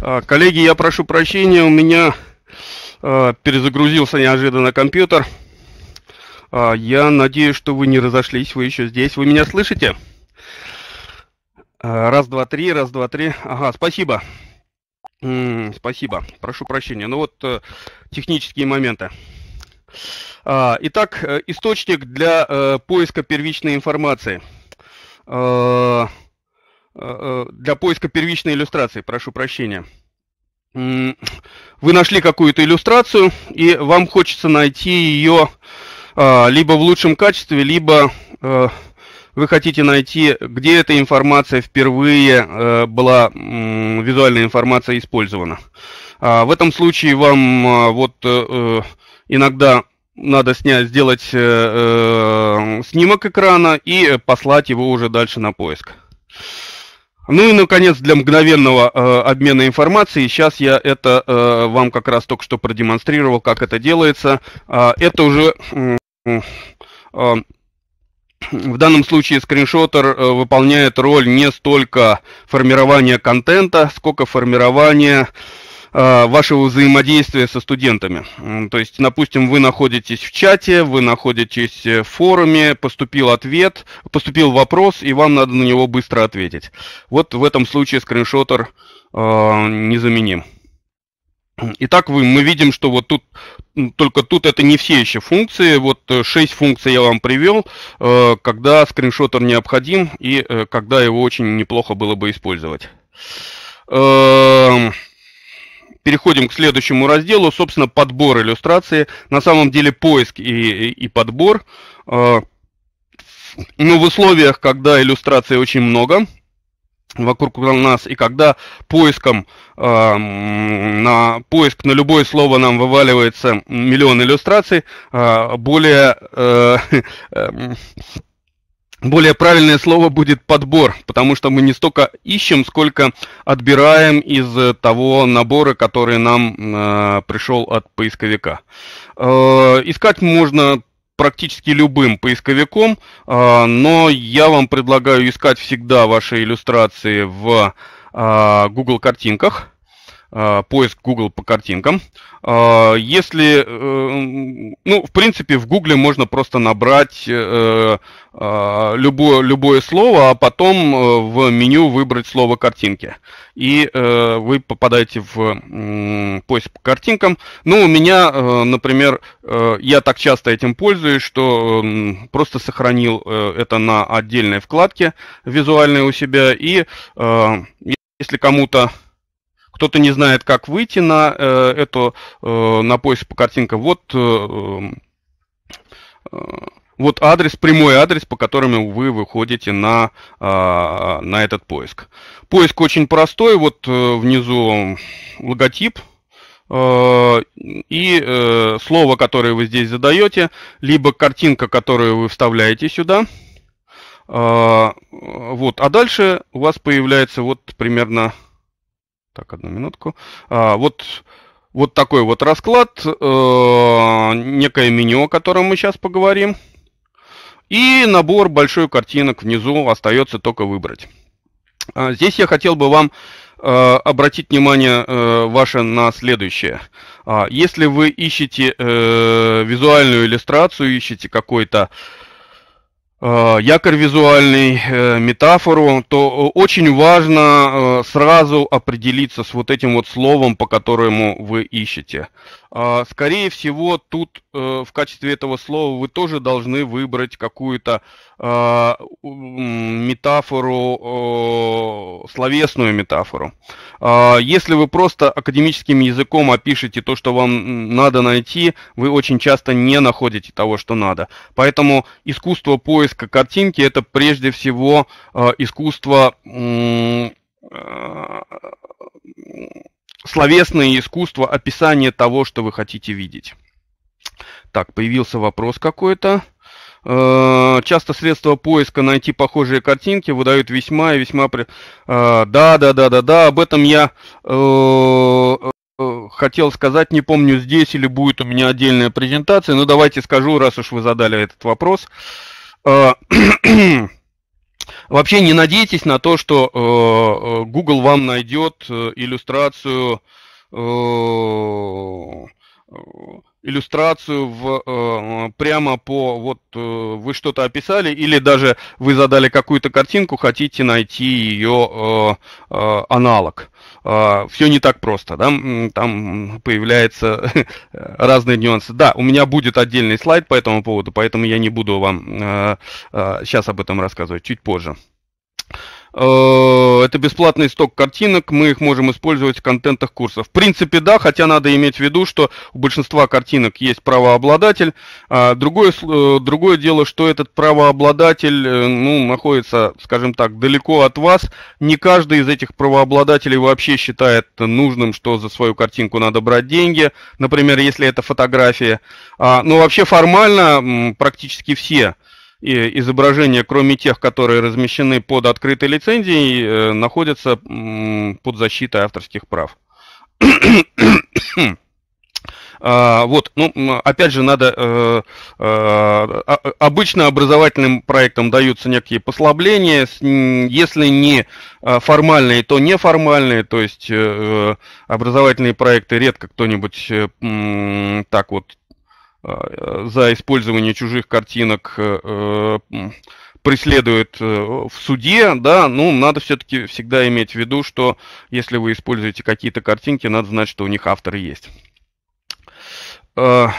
[SPEAKER 1] А, коллеги, я прошу прощения, у меня а, перезагрузился неожиданно компьютер. А, я надеюсь, что вы не разошлись, вы еще здесь. Вы меня слышите? раз, два, три, раз, два, три. Ага, спасибо. спасибо, прошу прощения. Ну вот э, технические моменты. Итак, э, источник для э, поиска первичной информации. Э, э, для поиска первичной иллюстрации, прошу прощения. Вы нашли какую-то иллюстрацию, и вам хочется найти ее а, либо в лучшем качестве, либо э, вы хотите найти, где эта информация впервые была, визуальная информация использована. А, в этом случае вам а, вот иногда надо снять, сделать снимок экрана и послать его уже дальше на поиск. Ну и, наконец, для мгновенного э, обмена информацией, сейчас я это э, вам как раз только что продемонстрировал, как это делается. Э, это уже э, э, в данном случае скриншотер э, выполняет роль не столько формирования контента, сколько формирования Э, вашего взаимодействия со студентами. То есть, допустим, вы находитесь в чате, вы находитесь э, в форуме, поступил ответ, поступил вопрос, и вам надо на него быстро ответить. Вот в этом случае скриншотер э, незаменим. Итак, мы видим, что вот тут, только тут это не все еще функции. Вот 6 функций я вам привел, когда скриншотер необходим и когда его очень неплохо было бы использовать. Эм, переходим к следующему разделу, собственно, подбор иллюстрации. На самом деле поиск и, и, подбор. А, но ну, в условиях, когда иллюстрации очень много, вокруг нас, и когда поиском а, на поиск на любое слово нам вываливается миллион иллюстраций, а, более э, э, более правильное слово будет подбор, потому что мы не столько ищем, сколько отбираем из э, того набора, который нам э, пришел от поисковика. Э, искать можно практически любым поисковиком, э, но я вам предлагаю искать всегда ваши иллюстрации в э, Google картинках. Э, поиск Google по картинкам. Э, если, э, ну, в принципе, в Google можно просто набрать любое, любое слово, а потом в меню выбрать слово картинки. И вы попадаете в поиск по картинкам. Ну, у меня, например, я так часто этим пользуюсь, что просто сохранил это на отдельной вкладке визуальной у себя. И если кому-то кто-то не знает, как выйти на э, эту, э, на поиск по картинкам. Вот э, вот адрес, прямой адрес, по которому вы выходите на, а, на этот поиск. Поиск очень простой, вот внизу логотип и э, слово, которое вы здесь задаете, либо картинка, которую вы вставляете сюда. Э, вот, а дальше у вас появляется вот примерно так, одну минутку. А, вот, вот такой вот расклад, э, некое меню, о котором мы сейчас поговорим. И набор большой картинок внизу остается только выбрать. А, здесь я хотел бы вам э, обратить внимание э, ваше на следующее. А, если вы ищете э, визуальную иллюстрацию, ищете какой-то Э, якорь визуальный, э, метафору, то э, очень важно сразу определиться с вот этим вот словом, по которому вы ищете. А, скорее всего, тут э, в качестве этого слова вы тоже должны выбрать какую-то а, метафору, словесную метафору. А, если вы просто академическим языком опишете то, что вам надо найти, вы очень часто не находите того, что надо. Поэтому искусство поиска картинки – это прежде всего искусство словесное искусство описания того, что вы хотите видеть. Так, появился вопрос какой-то. Часто средства поиска найти похожие картинки выдают весьма и весьма... Да, да, да, да, да, об этом я хотел сказать, не помню здесь или будет у меня отдельная презентация, но давайте скажу, раз уж вы задали этот вопрос. Вообще не надейтесь на то, что э, э Google вам найдет э, иллюстрацию э, э иллюстрацию в, э, э, прямо по вот э, вы что-то описали или даже вы задали какую-то картинку, хотите найти ее э, э, аналог. Э, а, все не так просто, да? Там появляются разные нюансы. Да, у меня будет отдельный слайд по этому поводу, поэтому я не буду вам э, э, сейчас об этом рассказывать, чуть позже. Э, это бесплатный сток картинок, мы их можем использовать в контентах курсов. В принципе, да, хотя надо иметь в виду, что у большинства картинок есть правообладатель. А, другое, э, другое дело, что этот правообладатель э, ну, находится, скажем так, далеко от вас. Не каждый из этих правообладателей вообще считает нужным, что за свою картинку надо брать деньги, например, если это фотография. А, Но ну, вообще формально практически все изображения, кроме тех, которые размещены под открытой лицензией, э, находятся под защитой авторских прав. А, вот, ну, опять же, надо э, э, а, а, обычно образовательным проектам даются некие послабления, если не формальные, то неформальные, то есть образовательные проекты редко кто-нибудь так вот Э, за использование чужих картинок э, э, преследует в суде, да, ну, надо все-таки всегда иметь в виду, что если вы используете какие-то картинки, надо знать, что у них авторы есть. В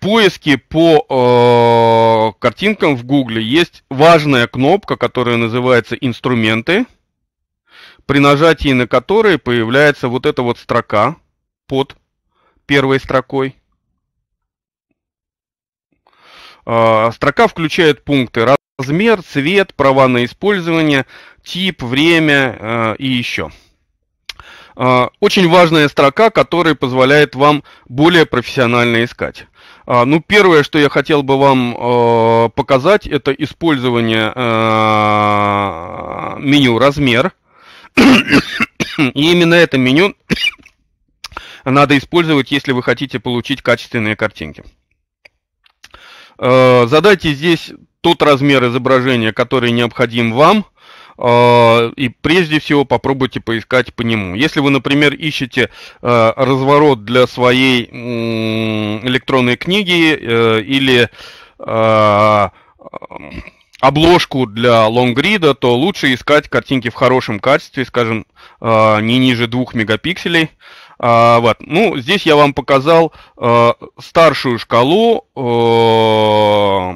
[SPEAKER 1] поиске по картинкам в Гугле есть важная кнопка, которая называется «Инструменты», при нажатии на которые появляется вот эта вот строка под первой строкой. А, строка включает пункты размер, цвет, права на использование, тип, время а, и еще. А, очень важная строка, которая позволяет вам более профессионально искать. Ну, первое, что я хотел бы вам показать, это использование меню «Размер». И именно это меню надо использовать, если вы хотите получить качественные картинки. Э, задайте здесь тот размер изображения, который необходим вам, э, и прежде всего попробуйте поискать по нему. Если вы, например, ищете э, разворот для своей электронной книги или обложку для лонгрида, то лучше искать картинки в хорошем качестве, скажем, не ниже 2 мегапикселей. А, вот. Ну, здесь я вам показал э, старшую шкалу, э,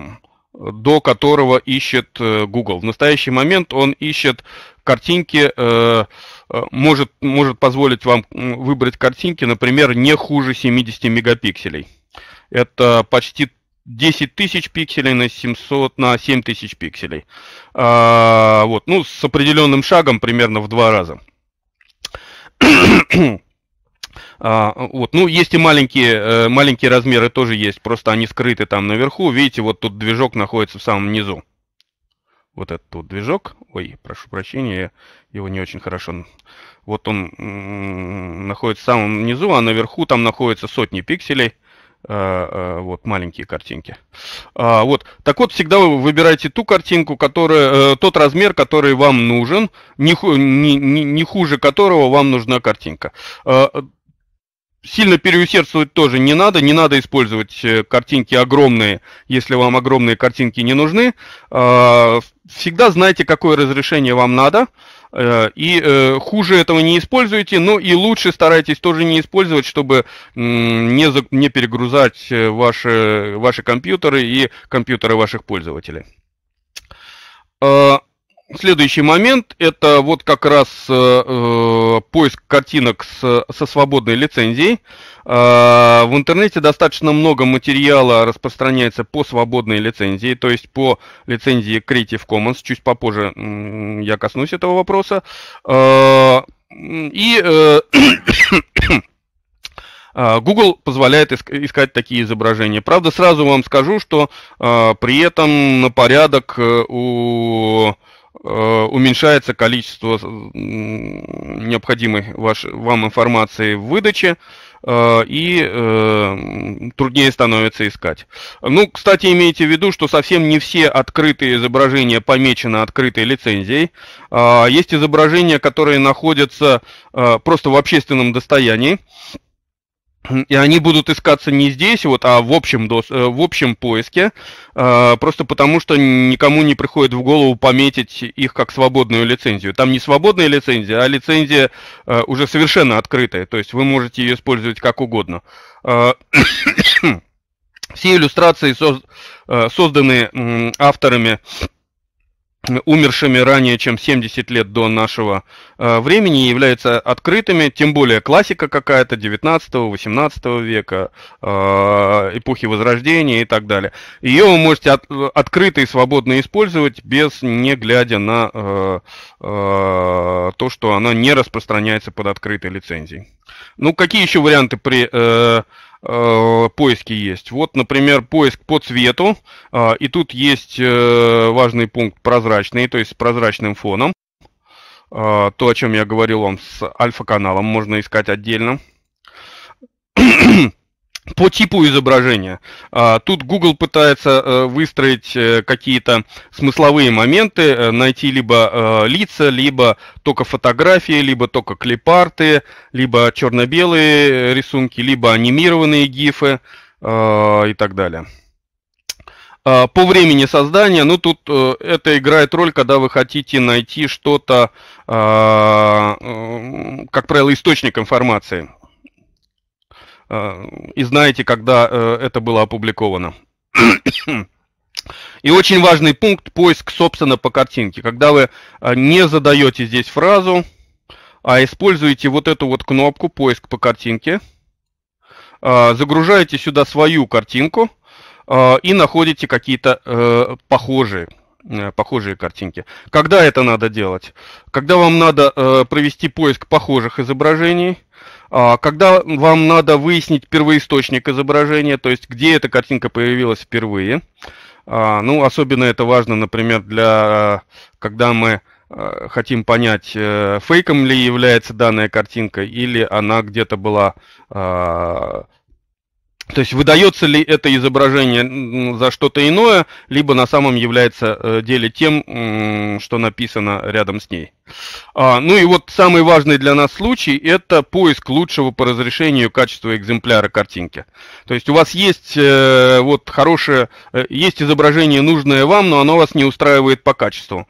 [SPEAKER 1] до которого ищет э, Google. В настоящий момент он ищет картинки, э, э может, может позволить вам выбрать картинки, например, не хуже 70 мегапикселей. Это почти 10 тысяч пикселей на 700 на 7 тысяч пикселей. А, вот, ну, с определенным шагом примерно в два раза. А, вот. Ну, есть и маленькие, э, маленькие размеры тоже есть, просто они скрыты там наверху. Видите, вот тут движок находится в самом низу. Вот этот вот движок. Ой, прошу прощения, его не очень хорошо. Вот он находится в самом низу, а наверху там находятся сотни пикселей. А, а, вот маленькие картинки. А, вот. Так вот, всегда вы выбирайте ту картинку, которая, тот размер, который вам нужен, не, не, не, не хуже которого вам нужна картинка. А, Сильно переусердствовать тоже не надо, не надо использовать э, картинки огромные, если вам огромные картинки не нужны. А, всегда знайте, какое разрешение вам надо, э, и э, хуже этого не используйте, но и лучше старайтесь тоже не использовать, чтобы не, за, перегрузать ваши, ваши компьютеры и компьютеры ваших пользователей. А, Следующий момент – это вот как раз э, э, поиск картинок с, со свободной лицензией. Э, в интернете достаточно много материала распространяется по свободной лицензии, то есть по лицензии Creative Commons. Чуть попозже э, я коснусь этого вопроса. Э, и э, э Google позволяет искать такие изображения. Правда, сразу вам скажу, что э, при этом на порядок э, у Э, уменьшается количество э, необходимой ваш, вам информации в выдаче, э, и труднее становится искать. Ну, кстати, имейте в виду, что совсем не все открытые изображения помечены открытой лицензией. А, есть изображения, которые находятся просто в общественном достоянии. И они будут искаться не здесь, вот, а в общем, дос, э, в общем поиске, э, просто потому что никому не приходит в голову пометить их как свободную лицензию. Там не свободная лицензия, а лицензия э, уже совершенно открытая, то есть вы можете ее использовать как угодно. Все иллюстрации созданы авторами умершими ранее, чем 70 лет до нашего э, времени, являются открытыми, тем более классика какая-то 19-18 века, э, эпохи Возрождения и так далее. Ее вы можете от, открыто и свободно использовать, без не глядя на э, э, то, что она не распространяется под открытой лицензией. Ну, какие еще варианты при... Э, Э, поиски есть. Вот, например, поиск по цвету, а, и тут есть э, важный пункт прозрачный, то есть с прозрачным фоном. А, то, о чем я говорил вам с альфа-каналом, можно искать отдельно. по типу изображения. А, тут Google пытается э, выстроить э, какие-то смысловые моменты, э, найти либо лица, либо только фотографии, либо только клипарты, либо черно-белые рисунки, либо анимированные гифы и так далее. А, по времени создания, ну тут это играет роль, когда вы хотите найти что-то, а, как правило, источник информации Э, и знаете, когда э, это было опубликовано. И очень важный пункт – поиск, собственно, по картинке. Когда вы э, не задаете здесь фразу, а используете вот эту вот кнопку «Поиск по картинке», загружаете сюда свою картинку и находите какие-то похожие похожие картинки. Когда это надо делать? Когда вам надо провести поиск похожих изображений – а, когда вам надо выяснить первоисточник изображения, то есть где эта картинка появилась впервые, а, ну, особенно это важно, например, для, когда мы а, хотим понять, э, фейком ли является данная картинка, или она где-то была то есть выдается ли это изображение за что-то иное, либо на самом является э, деле тем, что написано рядом с ней. А, ну и вот самый важный для нас случай – это поиск лучшего по разрешению качества экземпляра картинки. То есть у вас есть э, вот хорошее, э, есть изображение нужное вам, но оно вас не устраивает по качеству.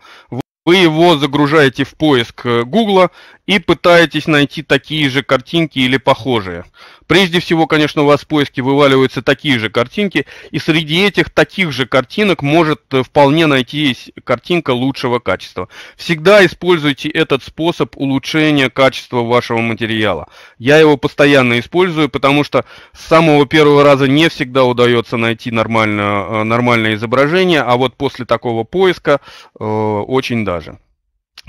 [SPEAKER 1] Вы его загружаете в поиск Гугла и пытаетесь найти такие же картинки или похожие. Прежде всего, конечно, у вас в поиске вываливаются такие же картинки, и среди этих таких же картинок может э, вполне найтись картинка лучшего качества. Всегда используйте этот способ улучшения качества вашего материала. Я его постоянно использую, потому что с самого первого раза не всегда удается найти нормально, э, нормальное изображение, а вот после такого поиска э, очень даже.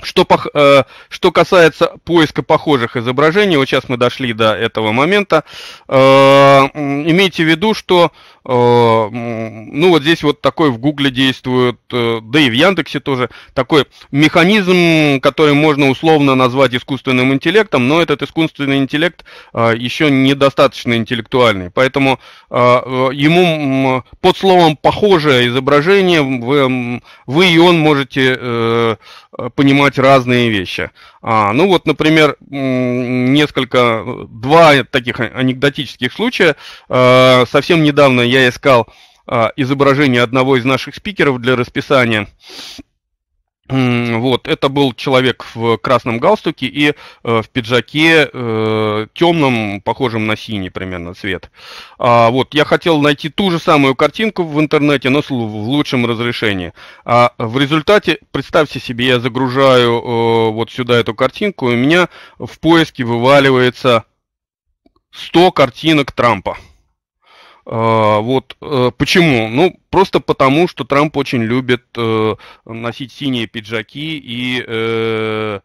[SPEAKER 1] Что, пох... Э, что касается поиска похожих изображений, вот сейчас мы дошли до этого момента, э, имейте в виду, что э, ну вот здесь вот такой в Гугле действует, э, да и в Яндексе тоже, такой механизм, который можно условно назвать искусственным интеллектом, но этот искусственный интеллект э, еще недостаточно интеллектуальный, поэтому э, ему под словом «похожее изображение» вы, вы и он можете понимать, понимать разные вещи. А, ну вот, например, несколько, два таких анекдотических случая. А, совсем недавно я искал а, изображение одного из наших спикеров для расписания. Вот, это был человек в красном галстуке и э, в пиджаке э, темном, похожем на синий примерно цвет. А, вот, я хотел найти ту же самую картинку в интернете, но в лучшем разрешении. А в результате, представьте себе, я загружаю э, вот сюда эту картинку, и у меня в поиске вываливается 100 картинок Трампа. А, вот э, почему? Ну, просто потому, что Трамп очень любит э, носить синие пиджаки и, э,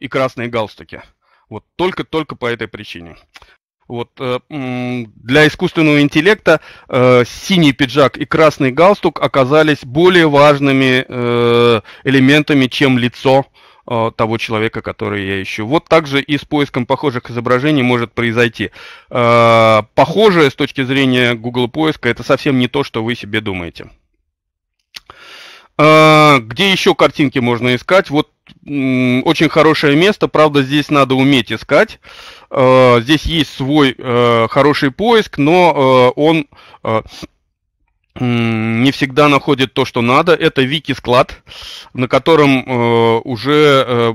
[SPEAKER 1] и красные галстуки. Вот только-только по этой причине. Вот для искусственного интеллекта синий пиджак и красный галстук оказались более важными элементами, чем лицо Э, того человека, который я ищу. Вот также и с поиском похожих изображений может произойти. Э, похожее с точки зрения Google поиска это совсем не то, что вы себе думаете. Э, где еще картинки можно искать? Вот очень хорошее место, правда, здесь надо уметь искать. Здесь есть свой хороший поиск, но он не всегда находит то, что надо. Это вики-склад, на котором э, уже э,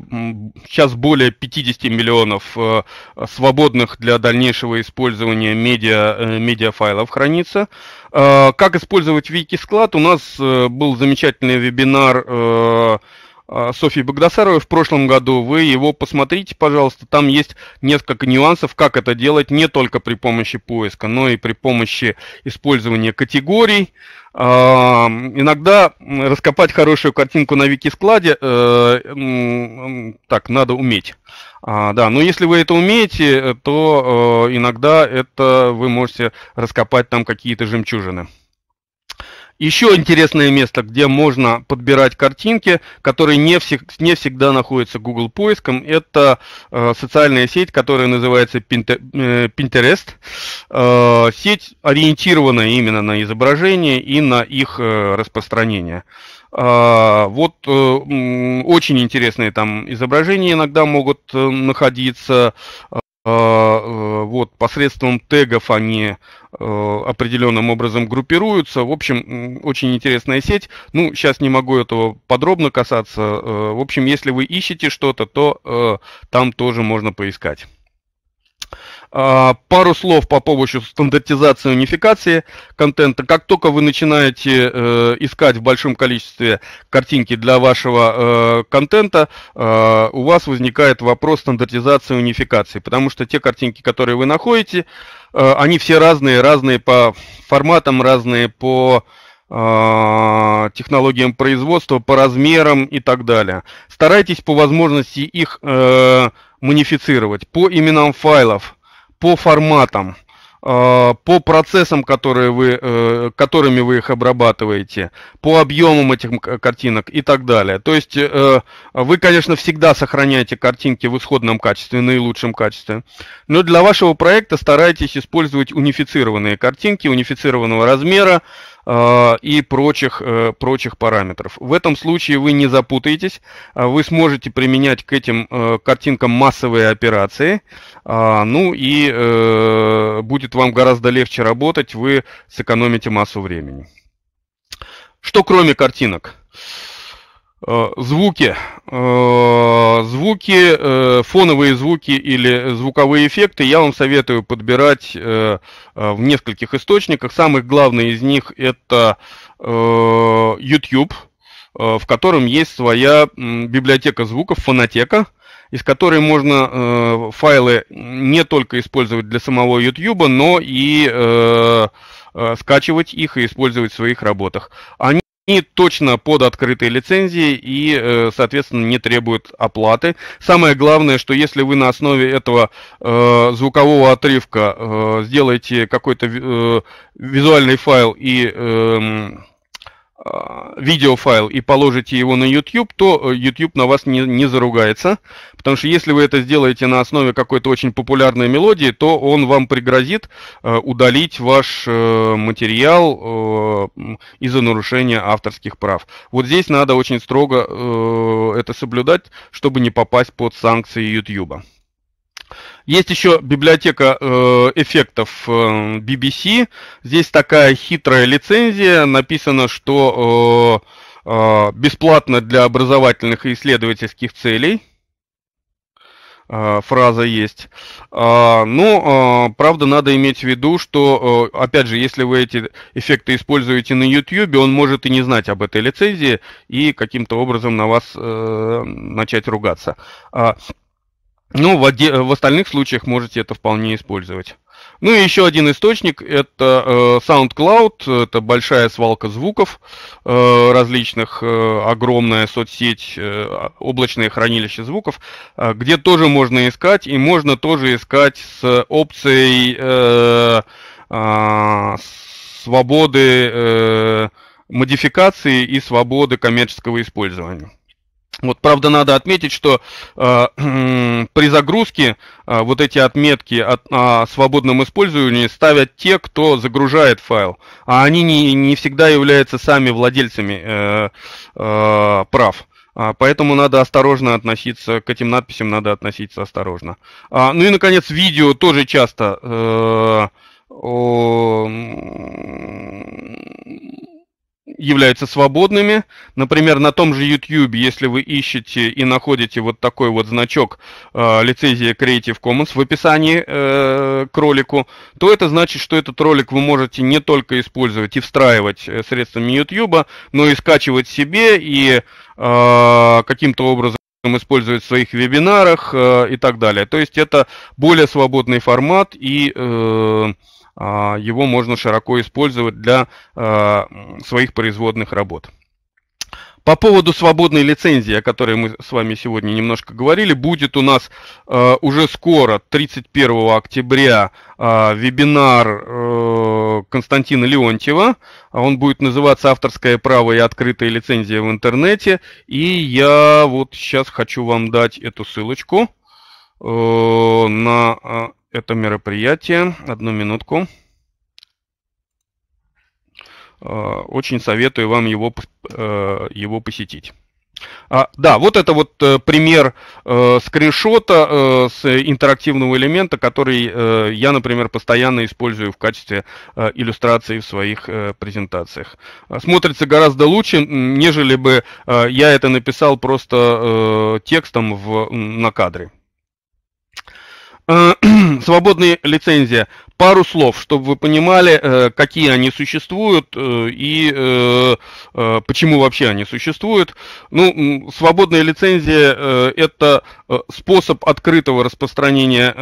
[SPEAKER 1] сейчас более 50 миллионов э, свободных для дальнейшего использования медиа, медиафайлов хранится. как использовать вики-склад? У нас был замечательный вебинар а, Софьи Богдасаровой в прошлом году. Вы его посмотрите, пожалуйста. Там есть несколько нюансов, как это делать не только при помощи поиска, но и при помощи использования категорий. А, иногда раскопать хорошую картинку на вики-складе, э, так, надо уметь. А, да, но если вы это умеете, э, то э, иногда это вы можете раскопать там какие-то жемчужины. Еще интересное место, где можно подбирать картинки, которые не, всег, не всегда находятся Google поиском, это э, социальная сеть, которая называется э, Pinterest. Э, сеть ориентированная именно на изображения и на их э, распространение. Э, вот э, очень интересные там изображения иногда могут находиться. А, э, вот, посредством тегов они э, определенным образом группируются. В общем, очень интересная сеть. Ну, сейчас не могу этого подробно касаться. Э, в общем, если вы ищете что-то, то там тоже можно поискать. А, пару слов по поводу стандартизации и унификации контента. Как только вы начинаете э, искать в большом количестве картинки для вашего э, контента, э, у вас возникает вопрос стандартизации и унификации, потому что те картинки, которые вы находите, они все разные, разные по форматам, разные по технологиям производства, по размерам и так далее. Старайтесь по возможности их э, манифицировать по именам файлов, по форматам, э, по процессам, которые вы, э, которыми вы их обрабатываете, по объемам этих картинок и так далее. То есть э, вы, конечно, всегда сохраняете картинки в исходном качестве, наилучшем качестве, но для вашего проекта старайтесь использовать унифицированные картинки, унифицированного размера, Э, и прочих, э, прочих параметров. В этом случае вы не запутаетесь, э, вы сможете применять к этим картинкам массовые операции, ну и будет вам гораздо легче работать, вы сэкономите массу времени. Что кроме картинок? Э, звуки. Э, звуки, э, фоновые звуки или звуковые эффекты я вам советую подбирать в нескольких источниках. Самый главный из них это YouTube, в котором есть своя библиотека звуков, фонотека, из которой можно файлы не только использовать для самого YouTube, но и скачивать их и использовать в своих работах. Они и точно под открытые лицензии и, э, соответственно, не требуют оплаты. Самое главное, что если вы на основе этого э, звукового отрывка э, сделаете какой-то э, визуальный файл и... Э, Э, видеофайл и положите его на YouTube, то э, YouTube на вас не, не заругается. Потому что если вы это сделаете на основе какой-то очень популярной мелодии, то он вам пригрозит э, удалить ваш материал из-за нарушения авторских прав. Вот здесь надо очень строго это соблюдать, чтобы не попасть под санкции YouTube. Есть еще библиотека э, эффектов BBC. Э, Здесь такая хитрая лицензия. Написано, что э, бесплатно для образовательных и исследовательских целей. Фраза есть. А, Но, ну, правда, надо иметь в виду, что, опять же, если вы эти эффекты используете на YouTube, он может и не знать об этой лицензии и каким-то образом на вас начать ругаться. А, ну, в, оде... в остальных случаях можете это вполне использовать. Ну и еще один источник это э, SoundCloud, это большая свалка звуков э, различных, э, огромная соцсеть, э, облачное хранилище звуков, э, где тоже можно искать и можно тоже искать с опцией э, э, свободы э, модификации и свободы коммерческого использования. Вот, правда, надо отметить, что э, при загрузке э, вот эти отметки от, о свободном использовании ставят те, кто загружает файл, а они не, не всегда являются сами владельцами э, э, прав. А, поэтому надо осторожно относиться к этим надписям, надо относиться осторожно. А, ну и, наконец, видео тоже часто э, о, являются свободными. Например, на том же YouTube, если вы ищете и находите вот такой вот значок э, лицензия Creative Commons в описании э, к ролику, то это значит, что этот ролик вы можете не только использовать и встраивать э, средствами YouTube, но и скачивать себе и э, каким-то образом использовать в своих вебинарах э, и так далее. То есть это более свободный формат и э, а, его можно широко использовать для а, своих производных работ. По поводу свободной лицензии, о которой мы с вами сегодня немножко говорили, будет у нас э, уже скоро, 31 октября, э, вебинар э, Константина Леонтьева. Он будет называться «Авторское право и открытая лицензия в интернете». И я вот сейчас хочу вам дать эту ссылочку э, на это мероприятие. Одну минутку. А, очень советую вам его, э, его посетить. А, да, вот это вот э, пример э, скриншота с интерактивного элемента, который я, например, постоянно использую в качестве иллюстрации в своих презентациях. А, смотрится гораздо лучше, нежели бы я это написал просто текстом в, на кадре. Э, свободные лицензии. Пару слов, чтобы вы понимали, э, какие они существуют э, и почему вообще они существуют. Ну, свободная лицензия – это способ открытого распространения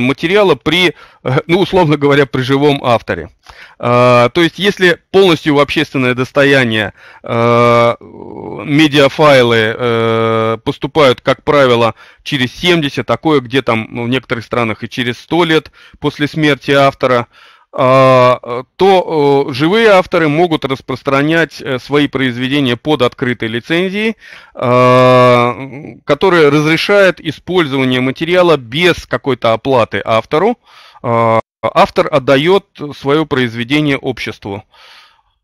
[SPEAKER 1] материала при ну, условно говоря, при живом авторе. А, то есть, если полностью в общественное достояние а, медиафайлы э, поступают, как правило, через 70, такое где там ну, в некоторых странах и через 100 лет после смерти автора, а, то живые авторы могут распространять э, свои произведения под открытой лицензией, которая разрешает использование материала без какой-то оплаты автору, а, автор отдает свое произведение обществу.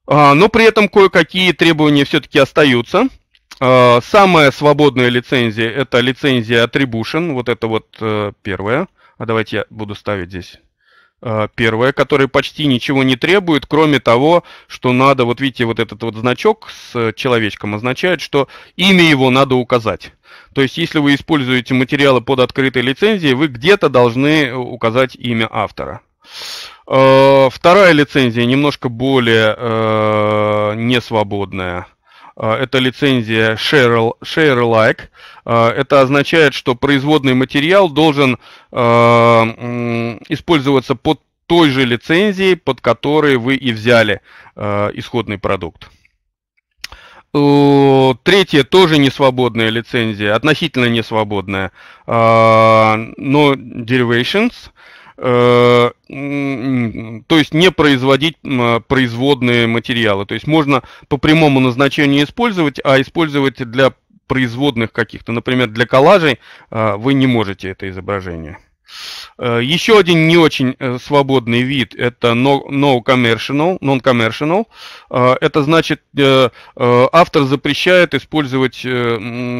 [SPEAKER 1] А, но при этом кое-какие требования все-таки остаются. А, самая свободная лицензия – это лицензия Attribution, вот это вот э, первая. А давайте я буду ставить здесь э, первая, которая почти ничего не требует, кроме того, что надо, вот видите, вот этот вот значок с человечком означает, что имя его надо указать. То есть, если вы используете материалы под открытой лицензией, вы где-то должны указать имя автора. Э, вторая лицензия немножко более э, несвободная. Э, это лицензия share, alike. Это означает, что производный материал должен использоваться под той же лицензией, под которой вы и взяли исходный продукт. Э, третье тоже не свободная лицензия, относительно не свободная. Э, но derivations, э, то есть не производить производные материалы. То есть можно по прямому назначению использовать, а использовать для производных каких-то, например, для коллажей вы не можете это изображение. Э, Еще один не очень э, свободный вид – это no, commercial, non-commercial. Э, это значит, автор запрещает использовать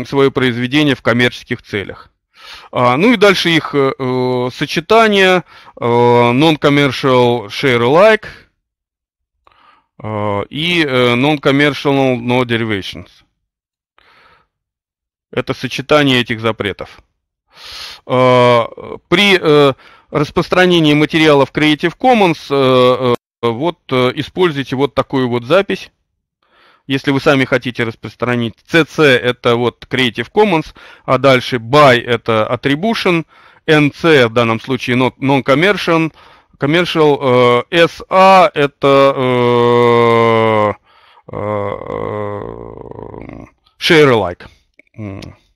[SPEAKER 1] свое произведение в коммерческих целях. А, ну и дальше их сочетание non-commercial share alike и non-commercial no derivations. Это сочетание этих запретов. Э, при э, распространении материалов Creative Commons э, вот используйте вот такую вот запись. Если вы сами хотите распространить CC это вот Creative Commons, а дальше BY это Attribution, NC в данном случае Non-Commercial, commercial э, SA это э, э, share alike.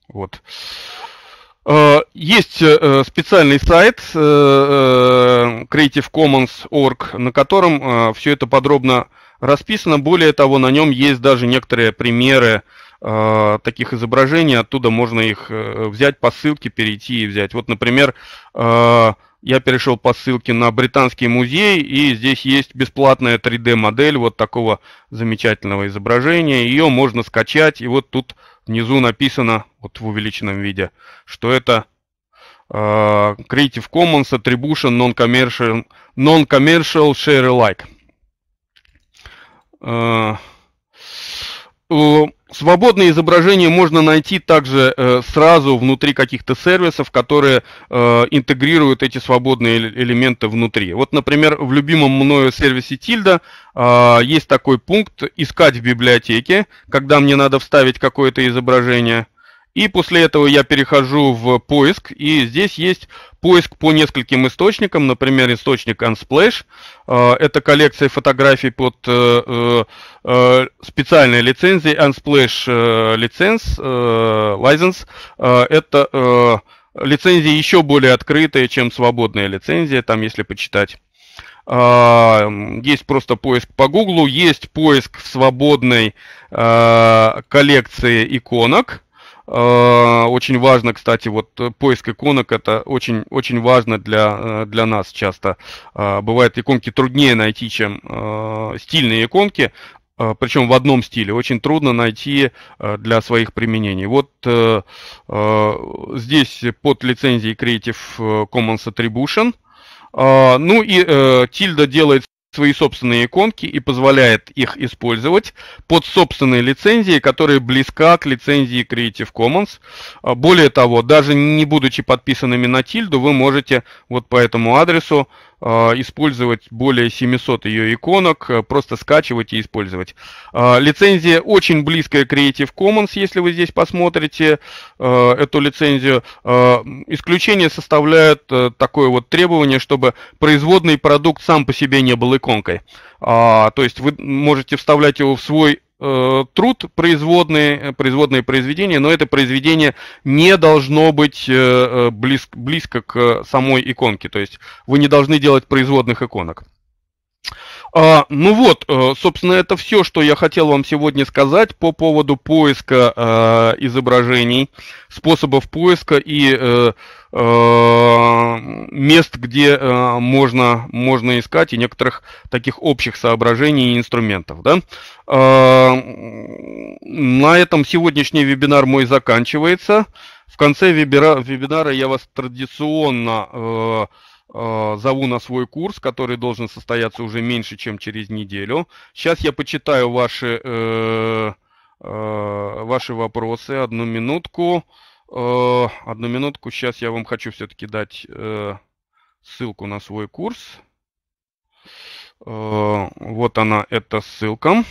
[SPEAKER 1] Вот. Э, есть э, э, специальный сайт Creative Commons.org, на котором все это подробно расписано. Более того, на нем есть даже некоторые примеры таких изображений. Оттуда можно их взять по ссылке, перейти и взять. Вот, например, я перешел по ссылке на Британский музей, и здесь есть бесплатная 3D-модель вот такого замечательного изображения. Ее можно скачать, и вот тут внизу написано, вот в увеличенном виде, что это э, Creative Commons Attribution Non-Commercial non -commercial Share Alike. Э, Свободное изображение можно найти также э, сразу внутри каких-то сервисов, которые э, интегрируют эти свободные элементы внутри. Вот, например, в любимом мною сервисе Tilda э, а, есть такой пункт «Искать в библиотеке», когда мне надо вставить какое-то изображение – и после этого я перехожу в поиск, и здесь есть поиск по нескольким источникам, например, источник Unsplash, э, это коллекция фотографий под э, э, специальной лицензией Unsplash лиценз, license, это лицензии еще более открытые, чем свободная лицензия, там если почитать. Есть просто поиск по Google, есть поиск в свободной коллекции иконок, Э, очень важно, кстати, вот э, поиск иконок, это очень, очень важно для, э, для нас часто. Бывает иконки труднее найти, чем стильные иконки, причем в одном стиле, очень трудно найти для своих применений. Вот здесь под лицензией Creative Commons Attribution. Ну и тильда делает свои собственные иконки и позволяет их использовать под собственные лицензии, которые близка к лицензии Creative Commons. А, более того, даже не будучи подписанными на тильду, вы можете вот по этому адресу а, использовать более 700 ее иконок, э, просто скачивать и использовать. А, лицензия очень близкая к Creative Commons, если вы здесь посмотрите э, эту лицензию. А, исключение составляет э, такое вот требование, чтобы производный продукт сам по себе не был иконкой. То есть вы можете вставлять его в свой Э, труд производные, э, производные произведения, но это произведение не должно быть э, близ, близко к самой иконке. То есть вы не должны делать производных иконок. А, ну вот, э, собственно, это все, что я хотел вам сегодня сказать по поводу поиска э, изображений, способов поиска и э, э, мест, где э, можно, можно искать, и некоторых таких общих соображений и инструментов. Да? Э, на этом сегодняшний вебинар мой заканчивается. В конце вебинара, вебинара я вас традиционно... Э, Э, зову на свой курс, который должен состояться уже меньше, чем через неделю. Сейчас я почитаю ваши, э, э, ваши вопросы. Одну минутку. Э, одну минутку. Сейчас я вам хочу все-таки дать э, ссылку на свой курс. Э, вот она, эта ссылка. Ссылка.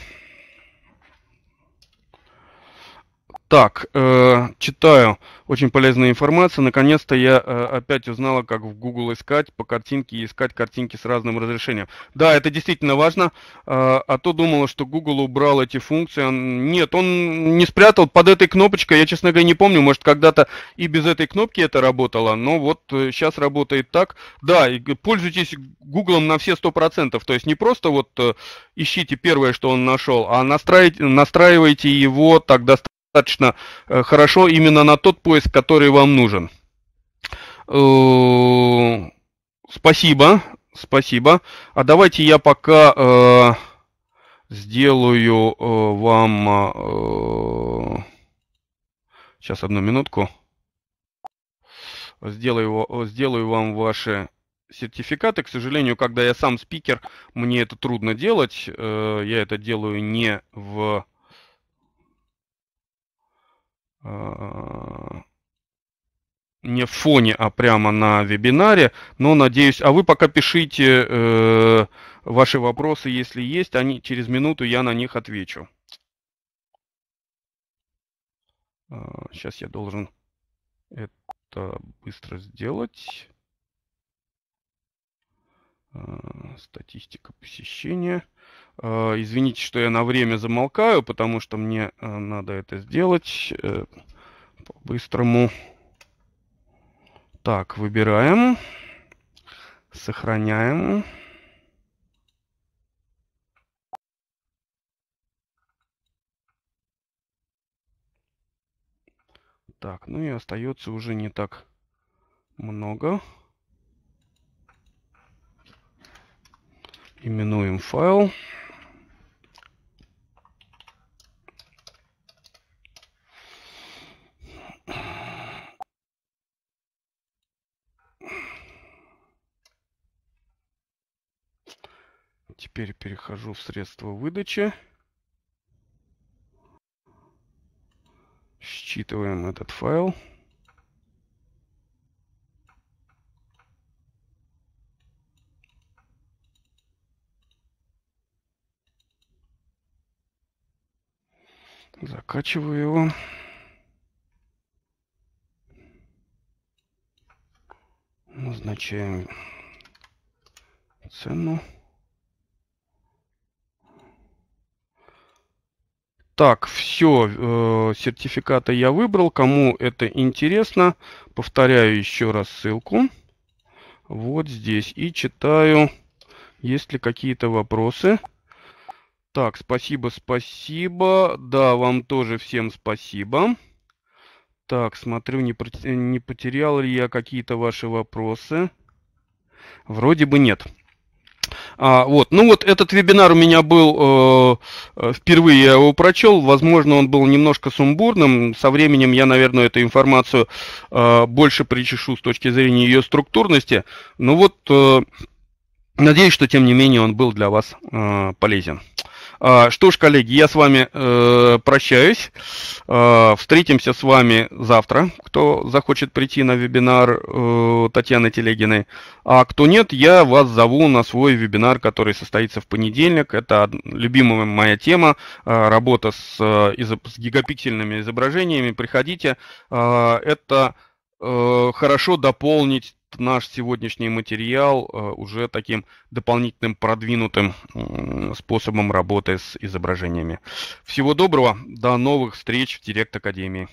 [SPEAKER 1] Так, э, читаю. Очень полезная информация. Наконец-то я э, опять узнала, как в Google искать по картинке и искать картинки с разным разрешением. Да, это действительно важно. Э, а то думала, что Google убрал эти функции. Он, нет, он не спрятал под этой кнопочкой. Я, честно говоря, не помню. Может, когда-то и без этой кнопки это работало. Но вот э, сейчас работает так. Да, и пользуйтесь Google на все 100%. То есть не просто вот э, ищите первое, что он нашел, а настраивайте его так достаточно достаточно э, хорошо именно на тот поиск, который вам нужен. Э, спасибо, спасибо. А давайте я пока э, сделаю вам... Сейчас одну минутку. Сделаю, сделаю вам ваши сертификаты. К сожалению, когда я сам спикер, мне это трудно делать. Я это делаю не в а, не в фоне, а прямо на вебинаре. Но надеюсь, а вы пока пишите э, ваши вопросы, если есть, они через минуту я на них отвечу. Сейчас а, я должен это быстро сделать. А, статистика посещения. Э, извините, что я на время замолкаю, потому что мне э, надо это сделать э, по-быстрому. Так, выбираем. Сохраняем. Так, ну и остается уже не так много. Именуем файл. Теперь перехожу в средства выдачи. Считываем этот файл. Закачиваю его. Назначаем цену. Так, все, э, сертификаты я выбрал. Кому это интересно, повторяю еще раз ссылку. Вот здесь. И читаю, есть ли какие-то вопросы. Так, спасибо, спасибо. Да, вам тоже всем спасибо. Так, смотрю, не, не потерял ли я какие-то ваши вопросы. Вроде бы нет. А, вот, ну вот этот вебинар у меня был э, э, впервые я его прочел, возможно, он был немножко сумбурным. Со временем я, наверное, эту информацию э, больше причешу с точки зрения ее структурности. Но ну вот э, надеюсь, что тем не менее он был для вас э, полезен. А, что ж, коллеги, я с вами э, прощаюсь. Э, встретимся с вами завтра, кто захочет прийти на вебинар э, Татьяны Телегиной. А кто нет, я вас зову на свой вебинар, который состоится в понедельник. Это любимая моя тема, э, работа с, э, с гигапиксельными изображениями. Приходите. Э, это э, хорошо дополнить наш сегодняшний материал э, уже таким дополнительным продвинутым способом работы с изображениями. Всего доброго, до новых встреч в Директ Академии.